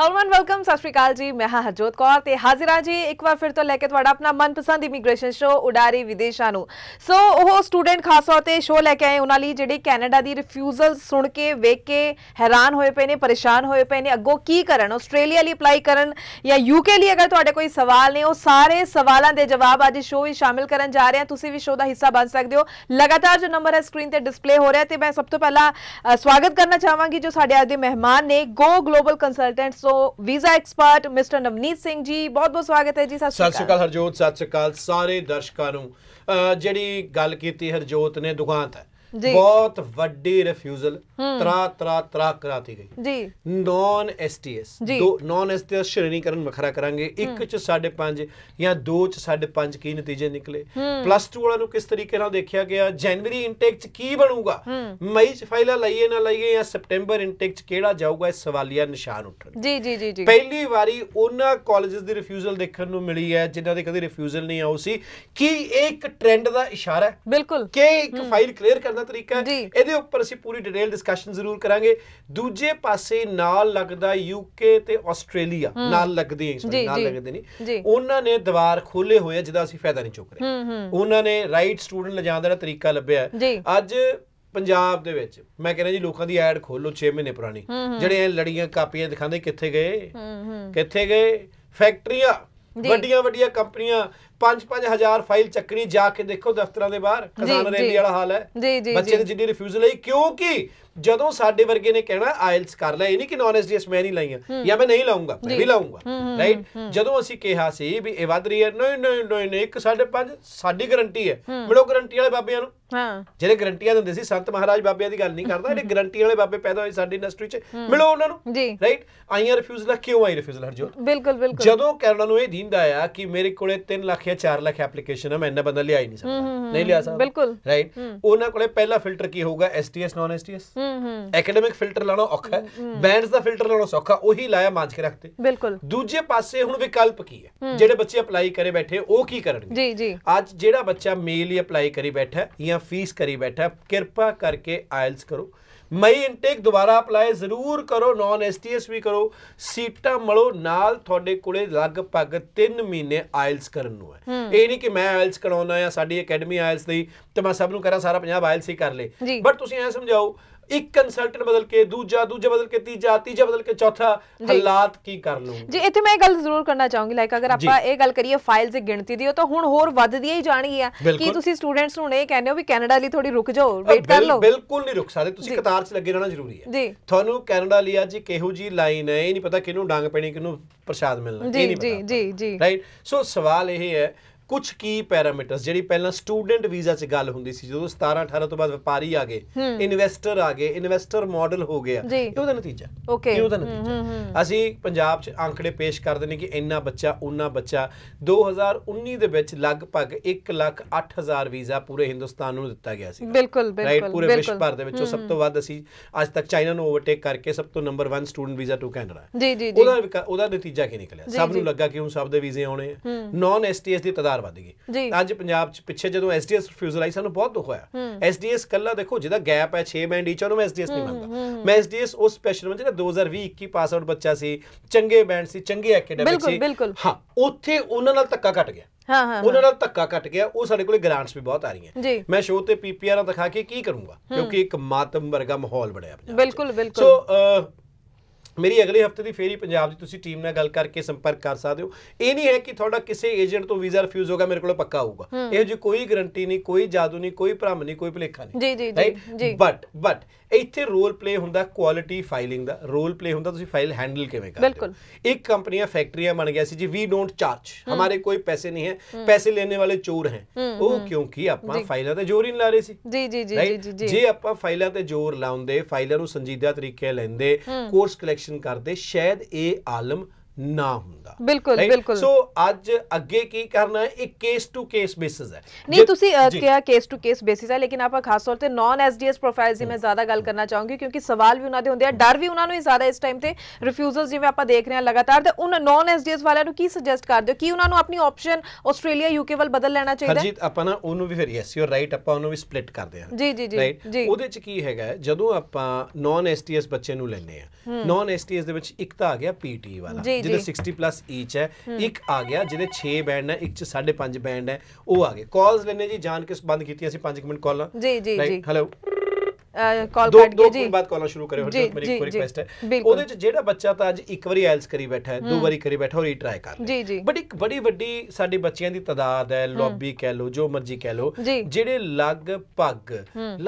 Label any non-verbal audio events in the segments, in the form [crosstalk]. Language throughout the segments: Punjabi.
ਹਲਮਨ ਵੈਲਕਮ ਸਤਿ ਸ਼੍ਰੀ ਅਕਾਲ ਜੀ ਮੈਂ ਹਾਂ ਹਜੋਤ ਕੌਰ ਤੇ ਹਾਜ਼ਰਾ ਜੀ ਇੱਕ ਵਾਰ ਫਿਰ ਤੋਂ ਲੈ ਕੇ ਤੁਹਾਡਾ ਆਪਣਾ ਮਨਪਸੰਦ ਇਮੀਗ੍ਰੇਸ਼ਨ ਸ਼ੋਅ ਉਡਾਰੀ ਵਿਦੇਸ਼ਾਂ ਨੂੰ ਸੋ ਉਹ ਸਟੂਡੈਂਟ ਖਾਸ ਤੌਰ ਤੇ ਸ਼ੋਅ ਲੈ ਕੇ ਆਏ ਉਹਨਾਂ ਲਈ ਜਿਹੜੇ ਕੈਨੇਡਾ ਦੀ ਰਿਫਿਊਜ਼ਲ ਸੁਣ ਕੇ ਵੇਖ ਕੇ ਹੈਰਾਨ ਹੋਏ ਪਏ ਨੇ ਪਰੇਸ਼ਾਨ ਹੋਏ ਪਏ ਨੇ ਅੱਗੋਂ ਕੀ ਕਰਨ ਆਸਟ੍ਰੇਲੀਆ ਲਈ ਅਪਲਾਈ ਕਰਨ ਜਾਂ ਯੂਕੇ ਲਈ ਅਗਰ ਤੁਹਾਡੇ ਕੋਈ ਸਵਾਲ ਨੇ ਉਹ ਸਾਰੇ ਸਵਾਲਾਂ ਦੇ ਜਵਾਬ ਅੱਜ ਸ਼ੋਅ ਵਿੱਚ ਸ਼ਾਮਿਲ ਕਰਨ ਜਾ ਰਹੇ ਹਾਂ ਤੁਸੀਂ ਵੀ ਸ਼ੋਅ ਦਾ ਹਿੱਸਾ ਬਣ ਸਕਦੇ ਹੋ ਲਗਾਤਾਰ ਜੋ ਨੰਬਰ ਹੈ ਸਕਰੀਨ ਤੇ ਡਿਸਪਲੇ ਹੋ ਰਿਹਾ ਤੇ ਮੈਂ ਸਭ ਤੋਂ ਪਹਿਲਾਂ ਸਵਾਗਤ ਕਰਨਾ ਚਾਹਾਂਗੀ ਜੋ ਸਾਡੇ ਅੱਜ ਦੇ ਮਹਿਮਾਨ ਨੇ go global consultants so visa expert mister Navneet Singh ji ਬਹੁਤ ਬਹੁਤ ਸਵਾਗਤ ਹੈ ਜੀ ਸਤਿ ਸ਼੍ਰੀ ਅਕਾਲ ਸਤਿ ਸ਼੍ਰੀ ਅਕਾਲ ਹਰਜੋਤ ਸਤਿ ਸ਼੍ਰੀ ਅਕਾਲ ਸਾਰੇ ਦਰਸ਼ਕਾਂ ਨੂੰ ਜਿਹੜੀ ਗੱਲ ਕੀਤੀ ਹਰਜੋਤ ਨੇ ਦੁਕਾਨ ਤੇ ਬਹੁਤ ਵੱਡੀ ਰਿਫਿਊਜ਼ਲ ਤਰਾ ਤਰਾ ਤਰਾ ਕਰਾਤੀ ਗਈ ਜੀ ਨਾਨ ਐਸਟੀਐਸ ਦੋ ਨਾਨ ਐਸਟੀਐਸ ਸ਼੍ਰੇਣੀਕਰਨ ਵੱਖਰਾ ਕਰਾਂਗੇ ਇੱਕ ਚ 5.5 ਜਾਂ ਦੋ ਚ 5.5 ਕੀ ਨਤੀਜੇ ਨਿਕਲੇ ਪਲੱਸ 2 ਵਾਲਿਆਂ ਨੂੰ ਕਿਸ ਤਰੀਕੇ ਨਾਲ ਦੇਖਿਆ ਗਿਆ ਜਨਵਰੀ ਇਨਟੇਕ ਚ ਕੀ ਬਣੂਗਾ ਮਈ ਚ ਫਾਈਲਾਂ ਲਈਏ ਨਾ ਲਈਏ ਜਾਂ ਸਪਟੈਂਬਰ ਇਨਟੇਕ ਚ ਕਿਹੜਾ ਜਾਊਗਾ ਇਹ ਸਵਾਲੀਆ ਨਿਸ਼ਾਨ ਉੱਠਣ ਜੀ ਜੀ ਜੀ ਜੀ ਪਹਿਲੀ ਵਾਰੀ ਉਹਨਾਂ ਕਾਲਜਸ ਦੀ ਰਿਫਿਊਜ਼ਲ ਦੇਖਣ ਨੂੰ ਮਿਲੀ ਹੈ ਜਿਨ੍ਹਾਂ ਦੇ ਕਦੇ ਰਿਫਿਊਜ਼ਲ ਨਹੀਂ ਆਉ ਸੀ ਕੀ ਇਹ ਇੱਕ ਟ੍ਰੈਂਡ ਦਾ ਇਸ਼ਾਰਾ ਹੈ ਬਿਲਕੁਲ ਕਿ ਇੱਕ ਫਾਈਲ ਕਲੀਅਰ ਕਰਨ ਦਾ ਤਰੀਕਾ ਹੈ ਇਹਦੇ ਉੱਪਰ ਅਸੀਂ ਪੂਰੀ ਡਿਟੇਲ ਡਿਸਕਸ਼ਨ ਜ਼ਰੂਰ ਕਰਾਂਗੇ ਦੂਜੇ ਪਾਸੇ ਨਾਲ ਲੱਗਦਾ ਯੂਕੇ ਤੇ ਆਸਟ੍ਰੇਲੀਆ ਨਾਲ ਲੱਗਦੇ ਐ ਨਾਲ ਲੱਗਦੇ ਨਹੀਂ ਉਹਨਾਂ ਨੇ ਦਵਾਰ ਖੋਲੇ ਹੋਏ ਆ ਜਿਹਦਾ ਅਸੀਂ ਫਾਇਦਾ ਨਹੀਂ ਚੁੱਕ ਰਹੇ ਉਹਨਾਂ ਨੇ ਰਾਈਟ ਸਟੂਡੈਂਟ ਲਿਜਾਣ ਦਾ ਤਰੀਕਾ ਲੱਭਿਆ ਅੱਜ ਪੰਜਾਬ ਦੇ ਵਿੱਚ ਮੈਂ ਕਹਿੰਦਾ ਜੀ ਲੋਕਾਂ ਦੀ ਐਡ ਖੋਲੋ 6 ਮਹੀਨੇ ਪੁਰਾਣੀ ਜਿਹੜੇ ਲੜੀਆਂ ਕਾਪੀਆਂ ਦਿਖਾਉਂਦੇ ਕਿੱਥੇ ਗਏ ਕਿੱਥੇ ਗਏ ਫੈਕਟਰੀਆਂ ਵੱਡੀਆਂ ਵੱਡੀਆਂ ਕੰਪਨੀਆਂ 5-5000 ਫਾਈਲ ਚੱਕਣੀ ਜਾ ਕੇ ਦੇਖੋ ਦਫ਼ਤਰਾਂ ਦੇ ਬਾਹਰ ਕਿਸਾਨ ਰੈਲੀ ਵਾਲਾ ਹਾਲ ਹੈ ਬੱਚੇ ਦੀ ਜਿੱਡੀ ਰਿਫਿਊਜ਼ਲ ਆਈ ਕਿਉਂਕਿ ਜਦੋਂ ਸਾਡੇ ਵਰਗੇ ਨੇ ਕਹਿਣਾ ਆਇਲਸ ਕਰ ਲੈ ਇਹ ਨਹੀਂ ਕਿ ਨੌਨ ਐਸਡੀਐਸ ਮੈਂ ਨਹੀਂ ਲਾਈਆਂ ਜਾਂ ਮੈਂ ਨਹੀਂ ਲਾਉਂਗਾ ਮੈਂ ਵੀ ਲਾਉਂਗਾ ਰਾਈਟ ਜਦੋਂ ਅਸੀਂ ਕਿਹਾ ਸੀ ਵੀ ਇਹ ਵਧ ਰਹੀ ਹੈ ਨਹੀਂ ਨਹੀਂ ਨਹੀਂ ਨਹੀਂ 1.5 ਸਾਡੀ ਗਰੰਟੀ ਹੈ ਮਿਲੋ ਗਰੰਟੀ ਵਾਲੇ ਬਾਬਿਆਂ ਨੂੰ ਹਾਂ ਜਿਹੜੇ ਗਰੰਟੀਆਂ ਦਿੰਦੇ ਸੀ ਸੰਤ ਮਹਾਰਾਜ ਬਾਬਿਆਂ ਦੀ ਗੱਲ ਨਹੀਂ ਕਰਦਾ ਜਿਹੜੇ ਗਰੰਟੀ ਵਾਲੇ ਬਾਬੇ ਪੈਦਾ ਹੋਏ ਸਾਡੀ ਇੰਡਸਟਰੀ 'ਚ ਮਿਲੋ ਉਹਨਾਂ ਨੂੰ ਜੀ ਰਾਈਟ ਆਈਆਂ ਰਿਫਿਊਜ਼ਲ ਕਿਉਂ ਆਈ ਰਿਫਿਊਜ਼ਲ ਹਰਜੋਤ ਬਿਲਕੁਲ ਬਿਲਕੁਲ ਜਦੋਂ ਕੈਨੇਡਾ ਨੂੰ ਇਹ ਦੀਂਦਾ ਆ ਕਿ ਮੇਰੇ ਕੋਲੇ 3 ਲੱਖ ਜਾਂ 4 ਲੱਖ ਐਪਲੀਕੇਸ਼ਨ ਹੈ ਮੈਂ ਇੰਨਾ ਬੰਦਾ ਲਿਆ ਹੀ ਨਹੀਂ ਸਕਦਾ ਨਹੀਂ ਲਿਆ ਸਕਦਾ ਬਿਲਕੁਲ ਰਾਈਟ ਉਹਨਾਂ ਕੋਲੇ ਪਹਿਲਾ ਫਿਲਟਰ ਕੀ ਹੋਊਗਾ SDS non SDS academic filter ਲਾਣਾ ਔਖਾ ਹੈ ਬੈਂਡਸ ਦਾ ਫਿਲਟਰ ਲਾਣਾ ਸੌਖਾ ਉਹੀ ਲਾਇਆ ਮਾਂਜ ਕੇ ਰੱਖਤੇ ਬਿਲਕੁਲ ਦੂਜੇ ਪਾਸੇ ਹੁਣ ਵਿਕਲਪ ਕੀ ਹੈ ਜਿਹੜੇ ਬੱਚੇ ਅਪਲਾਈ ਕਰੇ ਬੈਠੇ ਉਹ ਕੀ ਕਰਨਗੇ ਜੀ ਜੀ ਅੱਜ ਜਿਹੜਾ ਬੱਚਾ ਮੇਲ ਹੀ ਅਪਲਾਈ ਕਰੀ ਬੈਠਾ ਜਾਂ ਫੀਸ ਕਰੀ ਬੈਠਾ ਕਿਰਪਾ ਕਰਕੇ ਆਇਲਸ ਕਰੋ ਮਈ ਇਨਟੇਕ ਦੁਬਾਰਾ ਅਪਲਾਈ ਜ਼ਰੂਰ ਕਰੋ ਨਾਨ ਐਸਟੀਐਸ ਵੀ ਕਰੋ ਸੀਟਾਂ ਮਲੋ ਨਾਲ ਤੁਹਾਡੇ ਕੋਲੇ ਲਗਭਗ 3 ਮਹੀਨੇ ਆਇਲਸ ਕਰਨ ਨੂੰ ਹੈ ਇਹ ਨਹੀਂ ਕਿ ਮੈਂ ਆਇਲਸ ਕਰਾਉਣਾ ਹੈ ਸਾਡੀ ਅਕੈਡਮੀ ਆਇਲਸ ਦੀ ਤੇ ਮੈਂ ਸਭ ਨੂੰ ਕਰਾਂ ਸਾਰਾ ਪੰਜਾਬ ਆਇਲਸ ਹੀ ਕਰ ਲੇ ਬਟ ਤੁਸੀਂ ਐ ਸਮਝਾਓ ਇੱਕ ਕੰਸਲਟੈਂਟ ਬਦਲ ਕੇ ਦੂਜਾ ਦੂਜਾ ਬਦਲ ਕੇ ਤੀਜਾ ਤੀਜਾ ਬਦਲ ਕੇ ਚੌਥਾ ਹਾਲਾਤ ਕੀ ਕਰ ਲੂ ਜੀ ਇੱਥੇ ਮੈਂ ਇਹ ਗੱਲ ਜ਼ਰੂਰ ਕਰਨਾ ਚਾਹੂੰਗੀ ਲਾਈਕ ਅਗਰ ਆਪਾਂ ਇਹ ਗੱਲ ਕਰੀਏ ਫਾਈਲਸ ਦੀ ਗਿਣਤੀ ਦੀ ਉਹ ਤਾਂ ਹੁਣ ਹੋਰ ਵੱਧਦੀ ਹੀ ਜਾਣੀ ਆ ਕਿ ਤੁਸੀਂ ਸਟੂਡੈਂਟਸ ਨੂੰ ਇਹ ਕਹਿੰਦੇ ਹੋ ਵੀ ਕੈਨੇਡਾ ਲਈ ਥੋੜੀ ਰੁਕ ਜਾਓ ਵੇਟ ਕਰ ਲਓ ਬਿਲਕੁਲ ਨਹੀਂ ਰੁਕ ਸਕਦੇ ਤੁਸੀਂ ਕਤਾਰ 'ਚ ਲੱਗੇ ਰਹਿਣਾ ਜ਼ਰੂਰੀ ਹੈ ਤੁਹਾਨੂੰ ਕੈਨੇਡਾ ਲਈ ਅੱਜ ਕਿਹੋ ਜੀ ਲਾਈਨ ਹੈ ਇਹ ਨਹੀਂ ਪਤਾ ਕਿਹਨੂੰ ਡੰਗ ਪੈਣੀ ਕਿਹਨੂੰ ਪ੍ਰਸ਼ਾਦ ਮਿਲਣਾ ਇਹ ਨਹੀਂ ਪਤਾ ਜੀ ਜੀ ਜੀ ਰਾਈਟ ਸੋ ਸਵਾਲ ਇਹ ਹੈ ਕੁਝ ਕੀ ਪੈਰਾਮੀਟਰਸ ਜਿਹੜੀ ਪਹਿਲਾਂ ਸਟੂਡੈਂਟ ਵੀਜ਼ਾ 'ਚ ਗੱਲ ਹੁੰਦੀ ਸੀ ਜਦੋਂ 17 18 ਤੋਂ ਬਾਅਦ ਵਪਾਰੀ ਆ ਗਏ ਇਨਵੈਸਟਰ ਆ ਗਏ ਇਨਵੈਸਟਰ ਮਾਡਲ ਹੋ ਗਿਆ ਇਹ ਉਹਦਾ ਨਤੀਜਾ ਇਹ ਉਹਦਾ ਨਤੀਜਾ ਅਸੀਂ ਪੰਜਾਬ 'ਚ ਅੰਕੜੇ ਪੇਸ਼ ਕਰਦੇ ਨੇ ਕਿ ਇੰਨਾ ਬੱਚਾ ਉਹਨਾਂ ਬੱਚਾ 2019 ਦੇ ਵਿੱਚ ਲਗਭਗ 1 ਲੱਖ 8000 ਵੀਜ਼ਾ ਪੂਰੇ ਹਿੰਦੁਸਤਾਨ ਨੂੰ ਦਿੱਤਾ ਗਿਆ ਸੀ ਬਿਲਕੁਲ ਬਿਲਕੁਲ ਪੂਰੇ ਵਿਸ਼ਵ ਭਰ ਦੇ ਵਿੱਚੋਂ ਸਭ ਤੋਂ ਵੱਧ ਅਸੀਂ ਅੱਜ ਤੱਕ ਚਾਈਨਾ ਨੂੰ ਓਵਰਟੇਕ ਕਰਕੇ ਸਭ ਤੋਂ number 1 student visa to Canada ਉਹਦਾ ਉਹਦਾ ਨਤੀਜਾ ਕੀ ਨਿਕਲਿਆ ਸਭ ਨੂੰ ਲੱਗਾ ਕਿ ਹੁਣ ਸਭ ਦੇ ਵੀਜ਼ੇ ਆਉਣੇ ਨਾਨ ਐਸਟੀਐਸ ਦੀ ਤਦਾਦ ਰਫਤਾਰ ਵਧ ਗਈ ਅੱਜ ਪੰਜਾਬ ਚ ਪਿੱਛੇ ਜਦੋਂ ਐਸਡੀਐਸ ਰਿਫਿਊਜ਼ਲ ਆਈ ਸਾਨੂੰ ਬਹੁਤ ਦੁੱਖ ਹੋਇਆ ਐਸਡੀਐਸ ਕੱਲਾ ਦੇਖੋ ਜਿਹਦਾ ਗੈਪ ਹੈ 6 ਬੈਂਡ ਈਚ ਉਹਨੂੰ ਮੈਂ ਐਸਡੀਐਸ ਨਹੀਂ ਮੰਨਦਾ ਮੈਂ ਐਸਡੀਐਸ ਉਸ ਸਪੈਸ਼ਲ ਮੈਂ ਜਿਹੜਾ 2020 21 ਪਾਸ ਆਊਟ ਬੱਚਾ ਸੀ ਚੰਗੇ ਬੈਂਡ ਸੀ ਚੰਗੇ ਐਕੈਡਮਿਕ ਸੀ ਹਾਂ ਉੱਥੇ ਉਹਨਾਂ ਨਾਲ ਧੱਕਾ ਘਟ ਗਿਆ ਹਾਂ ਹਾਂ ਉਹਨਾਂ ਨਾਲ ਧੱਕਾ ਘਟ ਗਿਆ ਉਹ ਸਾਡੇ ਕੋਲੇ ਗ੍ਰਾਂਟਸ ਵੀ ਬਹੁਤ ਆ ਰਹੀਆਂ ਮੈਂ ਸ਼ੋਅ ਤੇ ਪੀਪੀਆਰਾਂ ਦਿਖਾ ਕੇ ਕੀ ਕਰੂੰਗਾ ਕਿਉਂਕਿ ਇੱਕ ਮਾਤਮ ਵਰਗਾ ਮਾਹੌਲ ਬਣਿਆ ਪੰਜਾਬ ਬਿਲਕੁਲ ਬਿਲਕੁਲ ਸੋ ਮੇਰੀ ਅਗਲੇ ਹਫਤੇ ਦੀ ਫੇਰੀ ਪੰਜਾਬ ਦੀ ਤੁਸੀਂ ਟੀਮ ਨਾਲ ਗੱਲ ਕਰਕੇ ਸੰਪਰਕ ਕਰ ਸਕਦੇ ਹੋ ਇਹ ਨਹੀਂ ਹੈ ਕਿ ਤੁਹਾਡਾ ਕਿਸੇ ਏਜੰਟ ਤੋਂ ਵੀਜ਼ਾ ਰਿਫਿਊਜ਼ ਹੋਗਾ ਮੇਰੇ ਕੋਲ ਪੱਕਾ ਆਊਗਾ ਇਹ ਜੀ ਕੋਈ ਗਰੰਟੀ ਨਹੀਂ ਕੋਈ ਜਾਦੂ ਨਹੀਂ ਕੋਈ ਭਰਮ ਨਹੀਂ ਕੋਈ ਭਲੇਖਾ ਨਹੀਂ ਜੀ ਜੀ ਜੀ ਬਟ ਬਟ ਇੱਥੇ ਰੋਲ ਪਲੇ ਹੁੰਦਾ ਕੁਆਲਿਟੀ ਫਾਈਲਿੰਗ ਦਾ ਰੋਲ ਪਲੇ ਹੁੰਦਾ ਤੁਸੀਂ ਫਾਈਲ ਹੈਂਡਲ ਕਿਵੇਂ ਕਰਦੇ ਬਿਲਕੁਲ ਇੱਕ ਕੰਪਨੀਆਂ ਫੈਕਟਰੀਆਂ ਬਣ ਗਿਆ ਸੀ ਜੀ ਵੀ ਡੋਨਟ ਚਾਰਜ ਹਮਾਰੇ ਕੋਈ ਪੈਸੇ ਨਹੀਂ ਹੈ ਪੈਸੇ ਲੈਣ ਵਾਲੇ ਚੋਰ ਹੈ ਉਹ ਕਿਉਂਕਿ ਆਪਾਂ ਫਾਈਲਾਂ ਤੇ ਜ਼ੋਰ ਹੀ ਨਹੀਂ ਲਾ ਰਹੇ ਸੀ ਜੀ ਜੀ ਜੀ ਜੀ ਜੀ ਜੇ ਆਪਾਂ ਫਾਈਲਾਂ ਤੇ ਜ਼ੋਰ ਲਾਉਂਦੇ ਫਾਈਲਾਂ ਨੂੰ ਸੰਜੀਦਾ ਤਰੀਕੇ ਲੈਂਦੇ ਕੋਰਸ ਕਲੈਕਸ਼ਨ ਕਨੈਕਸ਼ਨ ਕਰਦੇ ਸ਼ਾਇਦ ਇਹ ਆਲਮ ਨਾ ਹੁੰਦਾ ਬਿਲਕੁਲ ਬਿਲਕੁਲ ਸੋ ਅੱਜ ਅੱਗੇ ਕੀ ਕਰਨਾ ਹੈ ਇਹ ਕੇਸ ਟੂ ਕੇਸ ਬੇਸਿਸ ਹੈ ਨਹੀਂ ਤੁਸੀਂ ਕਿਹਾ ਕੇਸ ਟੂ ਕੇਸ ਬੇਸਿਸ ਹੈ ਲੇਕਿਨ ਆਪਾਂ ਖਾਸ ਤੌਰ ਤੇ ਨਾਨ ਐਸਡੀਐਸ ਪ੍ਰੋਫਾਈਲਸ ਦੀ ਮੈਂ ਜ਼ਿਆਦਾ ਗੱਲ ਕਰਨਾ ਚਾਹੂੰਗੀ ਕਿਉਂਕਿ ਸਵਾਲ ਵੀ ਉਹਨਾਂ ਦੇ ਹੁੰਦੇ ਆ ਡਰ ਵੀ ਉਹਨਾਂ ਨੂੰ ਹੀ ਜ਼ਿਆਦਾ ਇਸ ਟਾਈਮ ਤੇ ਰਿਫਿਊਜ਼ਲਸ ਜਿਵੇਂ ਆਪਾਂ ਦੇਖ ਰਹੇ ਹਾਂ ਲਗਾਤਾਰ ਤੇ ਉਹਨਾਂ ਨਾਨ ਐਸਡੀਐਸ ਵਾਲਿਆਂ ਨੂੰ ਕੀ ਸੁਜੈਸਟ ਕਰਦੇ ਹੋ ਕਿ ਉਹਨਾਂ ਨੂੰ ਆਪਣੀ ਆਪਸ਼ਨ ਆਸਟ੍ਰੇਲੀਆ ਯੂਕੇ ਵੱਲ ਬਦਲ ਲੈਣਾ ਚਾਹੀਦਾ ਜੀ ਆਪਾਂ ਨਾ ਉਹਨੂੰ ਵੀ ਫਿਰ ਯੈਸ ਯੂ ਰਾਈਟ ਆਪਾਂ ਉਹਨੂੰ ਵੀ ਸਪਲਿਟ ਕਰਦੇ ਹਾਂ ਜੀ ਜੀ ਜੀ ਉਹਦੇ ਚ ਕੀ ਹੈਗਾ ਜਦੋਂ ਆਪਾਂ ਨਾਨ ਐਸਡੀਐਸ ਬੱਚੇ ਨੂੰ ਲੈਨੇ ਆ ਨਾਨ ਐਸਡੀਐਸ ਦੇ ਵਿੱਚ ਇੱਕ ਤਾਂ ਆ ਗਿਆ ਪੀਟੀ e ਵਾਲਾ ਜਿਹਦੇ 60 ਪਲੱਸ ਈਚ ਹੈ ਇੱਕ ਆ ਗਿਆ ਜਿਹਦੇ 6 ਬੈਂਡ ਹੈ ਇੱਕ ਚ 5.5 ਬੈਂਡ ਹੈ ਉਹ ਆ ਗਏ ਕਾਲਸ ਲੈਨੇ ਜੀ ਜਾਣ ਕੇ ਬੰਦ ਕੀਤੀ ਅਸੀਂ 5 ਮਿੰਟ ਕਾਲਾਂ ਜੀ ਜੀ ਜੀ ਹੈਲੋ ਕਾਲ ਕੱਟ ਗਈ ਜੀ 2 ਬਾਅਦ ਕਾਲਾਂ ਸ਼ੁਰੂ ਕਰੇ ਹਰਜੋਤ ਮੇਰੀ ਇੱਕ ਰਿਕੁਐਸਟ ਹੈ ਉਹਦੇ ਚ ਜਿਹੜਾ ਬੱਚਾ ਤਾਂ ਅੱਜ ਇੱਕ ਵਾਰੀ ਐਲਸ ਕਰੀ ਬੈਠਾ ਹੈ ਦੋ ਵਾਰੀ ਕਰੀ ਬੈਠਾ ਔਰ ਟਰਾਈ ਕਰ ਜੀ ਜੀ ਬਟ ਇੱਕ ਬੜੀ ਵੱਡੀ ਸਾਡੇ ਬੱਚਿਆਂ ਦੀ ਤਦਾਦ ਹੈ ਲੌਬੀ ਕਹਿ ਲੋ ਜੋ ਮਰਜ਼ੀ ਕਹਿ ਲੋ ਜਿਹੜੇ ਲਗਭਗ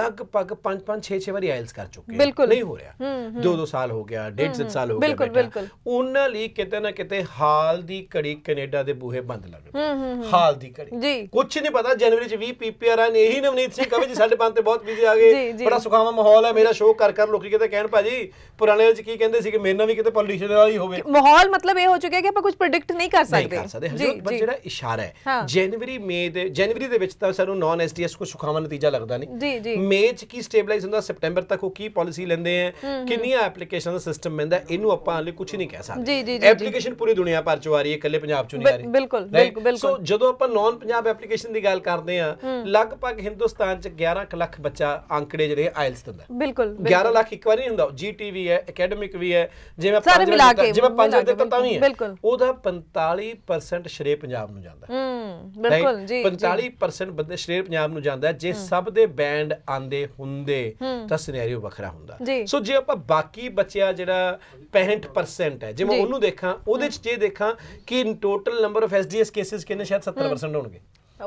ਲਗਭਗ 5 5 6 6 ਵਾਰੀ ਐਲਸ ਕਰ ਚੁੱਕੇ ਨਹੀਂ ਹੋ ਰਿਹਾ ਦੋ ਦੋ ਸਾਲ ਹੋ ਗਿਆ 1.5 ਸਾਲ ਹੋ ਗਿਆ ਬਿਲਕੁਲ ਉਹਨਾਂ ਲਈ ਕਿਤੇ ਨਾ ਕਿਤੇ ਹਾਲ ਦੀ ਘੜੀ ਕੈਨੇਡਾ ਦੇ ਬੂਹੇ ਬੰਦ ਲੱਗ ਗਏ ਹਾਲ ਦੀ ਘੜੀ ਕੁਝ ਨਹੀਂ ਪਤਾ ਜਨਵਰੀ ਚ 20 ਪੀਪੀਆਰ ਆਨ ਇਹੀ ਨਵਨੀਤ ਸਿੰਘ ਕਵੇ ਜੀ ਸਾਡੇ ਪੰਨ ਤੇ ਬਹੁਤ ਵੀਜ਼ੇ ਆ ਗਏ ਬੜਾ ਖੁਸ਼ਨੁਖਾਵਾਂ ਮਾਹੌਲ ਹੈ ਮੇਰਾ ਸ਼ੋਅ ਕਰ ਕਰ ਲੋਕੀ ਕਿਤੇ ਕਹਿਣ ਭਾਜੀ ਪੁਰਾਣੇ ਵਿੱਚ ਕੀ ਕਹਿੰਦੇ ਸੀ ਕਿ ਮੇਰੇ ਨਾਲ ਵੀ ਕਿਤੇ ਪੋਲੀਟੀਸ਼ਨ ਵਾਲਾ ਹੀ ਹੋਵੇ ਮਾਹੌਲ ਮਤਲਬ ਇਹ ਹੋ ਚੁੱਕਿਆ ਕਿ ਆਪਾਂ ਕੁਝ ਪ੍ਰੈਡਿਕਟ ਨਹੀਂ ਕਰ ਸਕਦੇ ਜੀ ਬਸ ਜਿਹੜਾ ਇਸ਼ਾਰਾ ਹੈ ਜਨਵਰੀ ਮਈ ਦੇ ਜਨਵਰੀ ਦੇ ਵਿੱਚ ਤਾਂ ਸਾਨੂੰ ਨਾਨ ਐਸਟੀਐਸ ਕੋ ਸੁਖਾਵਾਂ ਨਤੀਜਾ ਲੱਗਦਾ ਨਹੀਂ ਜੀ ਜੀ ਮਈ ਚ ਕੀ ਸਟੇਬਲਾਈਜ਼ ਹੁੰਦਾ ਸਪਟੈਂਬਰ ਤੱਕ ਉਹ ਕੀ ਪਾਲਿਸੀ ਲੈਂਦੇ ਆ ਕਿੰਨੀਆਂ ਐਪਲੀਕੇਸ਼ਨ ਦਾ ਸਿਸਟਮ ਮਿਲਦਾ ਇਹਨੂੰ ਆਪਾਂ ਹਾਲੇ ਕੁਝ ਨਹੀਂ ਕਹਿ ਸਕਦੇ ਜੀ ਜੀ ਐਪਲੀਕੇਸ਼ਨ ਪੂਰੀ ਦੁਨੀਆ ਭਰ ਚ ਆ ਰਹੀ ਹੈ ਇਕੱਲੇ ਪੰਜਾਬ ਚ ਨਹੀਂ ਆ ਰਹੀ ਬਿਲਕੁਲ ਬਿਲਕੁਲ ਸੋ ਜਦੋਂ ਆਪਾਂ ਨਾਨ ਪੰਜਾਬ ਐਪਲੀਕੇਸ਼ਨ ਦੀ ਗੱਲ ਕਰਦੇ ਆ ਲਗਭਗ ਹਿੰਦੁਸਤਾਨ ਚ 11 ਲੱਖ ਬੱਚਾ ਅੰਕੜੇ ਜਿਹੜੇ ਆਇਲਸ ਦਿੰਦਾ ਬਿਲਕੁਲ 11 ਲੱਖ ਇੱਕ ਵਾਰੀ ਹੁੰਦਾ ਜੀਟੀਵੀ ਹੈ ਅਕੈਡਮਿਕ ਵੀ ਹੈ ਜਿਵੇਂ ਪੰਜ ਮਿਲਾ ਪੰਜ ਦੇ ਤਾਂ ਵੀ ਹੈ ਉਹਦਾ 45% ਸ਼ਰੇ ਪੰਜਾਬ ਨੂੰ ਜਾਂਦਾ ਹੂੰ ਬਿਲਕੁਲ ਜੀ 45% ਬੰਦੇ ਸ਼ਰੇ ਪੰਜਾਬ ਨੂੰ ਜਾਂਦਾ ਜੇ ਸਭ ਦੇ ਬੈਂਡ ਆਂਦੇ ਹੁੰਦੇ ਤਾਂ ਸਿਨੈਰੀਓ ਵੱਖਰਾ ਹੁੰਦਾ ਸੋ ਜੇ ਆਪਾਂ ਬਾਕੀ ਬਚਿਆ ਜਿਹੜਾ 65% ਹੈ ਜੇ ਮੈਂ ਉਹਨੂੰ ਦੇਖਾਂ ਉਹਦੇ ਚ ਜੇ ਦੇਖਾਂ ਕਿ total number of SDS cases ਕਿੰਨੇ ਸ਼ਾਇਦ 70% ਹੋਣਗੇ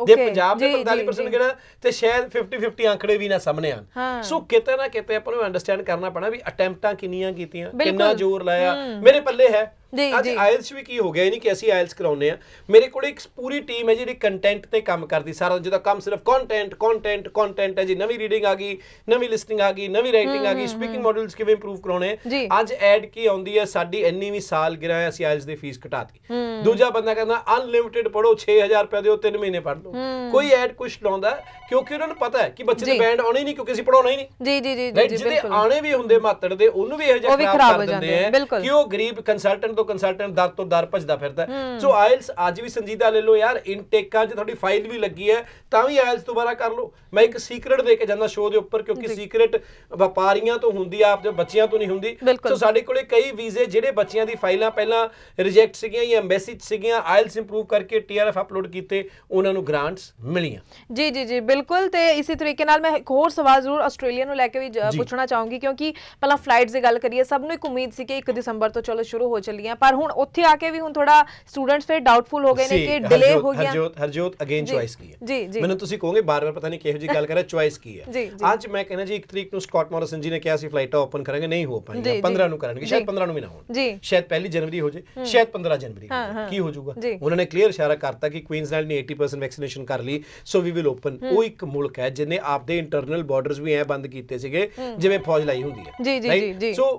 ਦੇ ਪੰਜਾਬ ਦੇ 45% ਕਿਹੜਾ ਤੇ ਸ਼ਾਇਦ 50 50 ਅੰਕੜੇ ਵੀ ਨਾ ਸਾਹਮਣੇ ਆਣ ਸੋ ਕਿਤੇ ਨਾ ਕਿਤੇ ਆਪਾਂ ਨੂੰ ਅੰਡਰਸਟੈਂਡ ਕਰਨਾ ਪੈਣਾ ਵੀ ਅਟੈਂਪਟਾਂ ਕਿੰਨੀਆਂ ਕੀਤੀਆਂ ਕਿੰਨਾ ਜ਼ੋਰ ਲਾਇਆ ਮੇਰੇ ਪੱਲੇ ਹੈ ਜੀ ਜੀ ਆਇਲਸ ਵੀ ਕੀ ਹੋ ਗਿਆ ਇਹ ਨਹੀਂ ਕਿ ਅਸੀਂ ਆਇਲਸ ਕਰਾਉਨੇ ਆ ਮੇਰੇ ਕੋਲ ਇੱਕ ਪੂਰੀ ਟੀਮ ਹੈ ਜਿਹੜੀ ਕੰਟੈਂਟ ਤੇ ਕੰਮ ਕਰਦੀ ਸਾਰਾ ਜਿਹਦਾ ਕੰਮ ਸਿਰਫ ਕੰਟੈਂਟ ਕੰਟੈਂਟ ਕੰਟੈਂਟ ਹੈ ਜੀ ਨਵੀਂ ਰੀਡਿੰਗ ਆ ਗਈ ਨਵੀਂ ਲਿਸਨਿੰਗ ਆ ਗਈ ਨਵੀਂ ਰਾਈਟਿੰਗ ਆ ਗਈ ਸਪੀਕਿੰਗ ਮੋਡਲਸ ਕਿਵੇਂ ਇੰਪਰੂਵ ਕਰਾਉਣੇ ਅੱਜ ਐਡ ਕੀ ਆਉਂਦੀ ਹੈ ਸਾਡੀ ਇੰਨੀ ਵੀ ਸਾਲ ਗਿਰਾ ਅਸੀਂ ਆਇਲਸ ਦੀ ਫੀਸ ਘਟਾਤੀ ਦੂਜਾ ਬੰਦਾ ਕਹਿੰਦਾ ਅਨਲਿਮਿਟਿਡ ਪੜੋ 6000 ਰੁਪਏ ਦਿਓ 3 ਮਹੀਨੇ ਪੜ ਲਓ ਕੋਈ ਐਡ ਕੁਝ ਲਾਉਂਦਾ ਕਿਉਂਕਿ ਉਹਨਾਂ ਨੂੰ ਪਤਾ ਹੈ ਕਿ ਬੱਚੇ ਦੇ ਬੈਂਡ ਆਉਣੇ ਨਹੀਂ ਕਿਉਂਕਿ ਅਸੀਂ ਪੜਾਉਣਾ ਹੀ ਨਹੀਂ ਜੀ ਜੀ ਜੀ ਜੀ ਬਿਲਕੁਲ ਆਣੇ ਵੀ ਹੁੰਦੇ ਮਾਤੜ ਦੇ ਉਹਨੂੰ ਵੀ ਇਹ ਜਿਹਾ ਖਰਾਬ ਕਰ ਦਿੰਦੇ ਆ ਕਿਉਂ ਗਰੀਬ ਕੰਸਲਟੈਂਟ ਤੋਂ ਕੰਸਲਟੈਂਟ ਦਰ ਤੋਂ ਦਰ ਭਜਦਾ ਫਿਰਦਾ ਸੋ ਆਇਲਸ ਅੱਜ ਵੀ ਸੰਜੀਦਾ ਲੈ ਲਓ ਯਾਰ ਇਨਟੇਕਾਂ 'ਚ ਤੁਹਾਡੀ ਫਾਈਲ ਵੀ ਲੱਗੀ ਹੈ ਤਾਂ ਵੀ ਆਇਲਸ ਦੁਬਾਰਾ ਕਰ ਲਓ ਮੈਂ ਇੱਕ ਸੀਕਰਟ ਦੇ ਕੇ ਜਾਂਦਾ ਸ਼ੋਅ ਦੇ ਉੱਪਰ ਕਿਉਂਕਿ ਸੀਕਰਟ ਵਪਾਰੀਆਂ ਤੋਂ ਹੁੰਦੀ ਆ ਆਪਦੇ ਬੱਚਿਆਂ ਤੋਂ ਨਹੀਂ ਹੁੰਦੀ ਸੋ ਸਾਡੇ ਕੋਲੇ ਕਈ ਵੀਜ਼ੇ ਜਿਹੜੇ ਬੱਚਿਆਂ ਦੀ ਫਾਈਲਾਂ ਪਹਿਲਾਂ ਰਿਜੈਕਟ ਸੀਗੀਆਂ ਜਾਂ ਮੈਸੇਜ ਸੀਗੀਆਂ ਆਇਲਸ ਇੰਪਰੂਵ ਕਰਕੇ ਟੀਆਰਐਫ ਅਪਲੋਡ ਕੀਤੇ ਉਹਨਾਂ ਨੂੰ ਗ੍ਰਾਂਟਸ ਮਿਲੀਆਂ ਜੀ ਜੀ ਜੀ ਬਿਲਕੁਲ ਤੇ ਇਸੇ ਤਰੀਕੇ ਨਾਲ ਮੈਂ ਇੱਕ ਹੋਰ ਸਵਾਲ ਜ਼ਰੂਰ ਆਸਟ੍ਰੇਲੀਆ ਨੂੰ ਲੈ ਕੇ ਵੀ ਪੁੱਛਣਾ ਚਾਹੂੰਗੀ ਕਿਉਂਕਿ ਪਹਿਲਾਂ ਫਲਾਈਟਸ ਦੀ ਗੱਲ ਕਰੀਏ ਸਭ ਨੂੰ ਇੱਕ ਉਮੀਦ ਸੀ ਕਿ 1 ਦਸੰਬਰ ਤੋਂ ਚਲੋ ਸ਼ੁਰੂ ਹੋ ਚੱਲੀ ਸੀਗੀਆਂ ਪਰ ਹੁਣ ਉੱਥੇ ਆ ਕੇ ਵੀ ਹੁਣ ਥੋੜਾ ਸਟੂਡੈਂਟਸ ਫੇਰ ਡਾਊਟਫੁਲ ਹੋ ਗਏ ਨੇ ਕਿ ਡਿਲੇ ਹੋ ਗਿਆ ਹਰਜੋਤ ਹਰਜੋਤ ਅਗੇਨ ਚੁਆਇਸ ਕੀ ਹੈ ਜੀ ਜੀ ਮੈਨੂੰ ਤੁਸੀਂ ਕਹੋਗੇ ਬਾਰ-ਬਾਰ ਪਤਾ ਨਹੀਂ ਕਿਹੋ ਜੀ ਗੱਲ ਕਰ ਰਿਹਾ ਚੁਆਇਸ ਕੀ ਹੈ ਅੱਜ ਮੈਂ ਕਹਿੰਦਾ ਜੀ 1 ਤਰੀਕ ਨੂੰ ਸਕਾਟ ਮੌਰਿਸਨ ਜੀ ਨੇ ਕਿਹਾ ਸੀ ਫਲਾਈਟਾਂ ਓਪਨ ਕਰਾਂਗੇ ਨਹੀਂ ਹੋ ਪਾਣਗੀਆਂ 15 ਨੂੰ ਕਰਨਗੇ ਸ਼ਾਇਦ 15 ਨੂੰ ਵੀ ਨਾ ਹੋਣ ਸ਼ਾਇਦ ਪਹਿਲੀ ਜਨਵਰੀ ਹੋ ਜੇ ਸ਼ਾਇਦ 15 ਜਨਵਰੀ ਕੀ ਹੋ ਜਾਊਗਾ ਉਹਨਾਂ ਨੇ ਕਲੀਅਰ ਇਸ਼ਾਰਾ ਕਰਤਾ ਕਿ ਕੁਈਨਜ਼ਲੈਂਡ ਨੇ 80% ਵੈਕਸੀਨੇਸ਼ਨ ਕਰ ਲਈ ਸੋ ਵੀ ਵਿਲ ਓਪਨ ਉਹ ਇੱਕ ਮੁਲਕ ਹੈ ਜਿਨੇ ਆਪਦੇ ਇੰਟਰਨਲ ਬਾਰਡਰਸ ਵੀ ਐ ਬੰਦ ਕੀਤੇ ਸੀਗੇ ਜਿਵੇਂ ਫੌਜ ਲਾਈ ਹੁੰਦੀ ਹੈ ਜੀ ਸੋ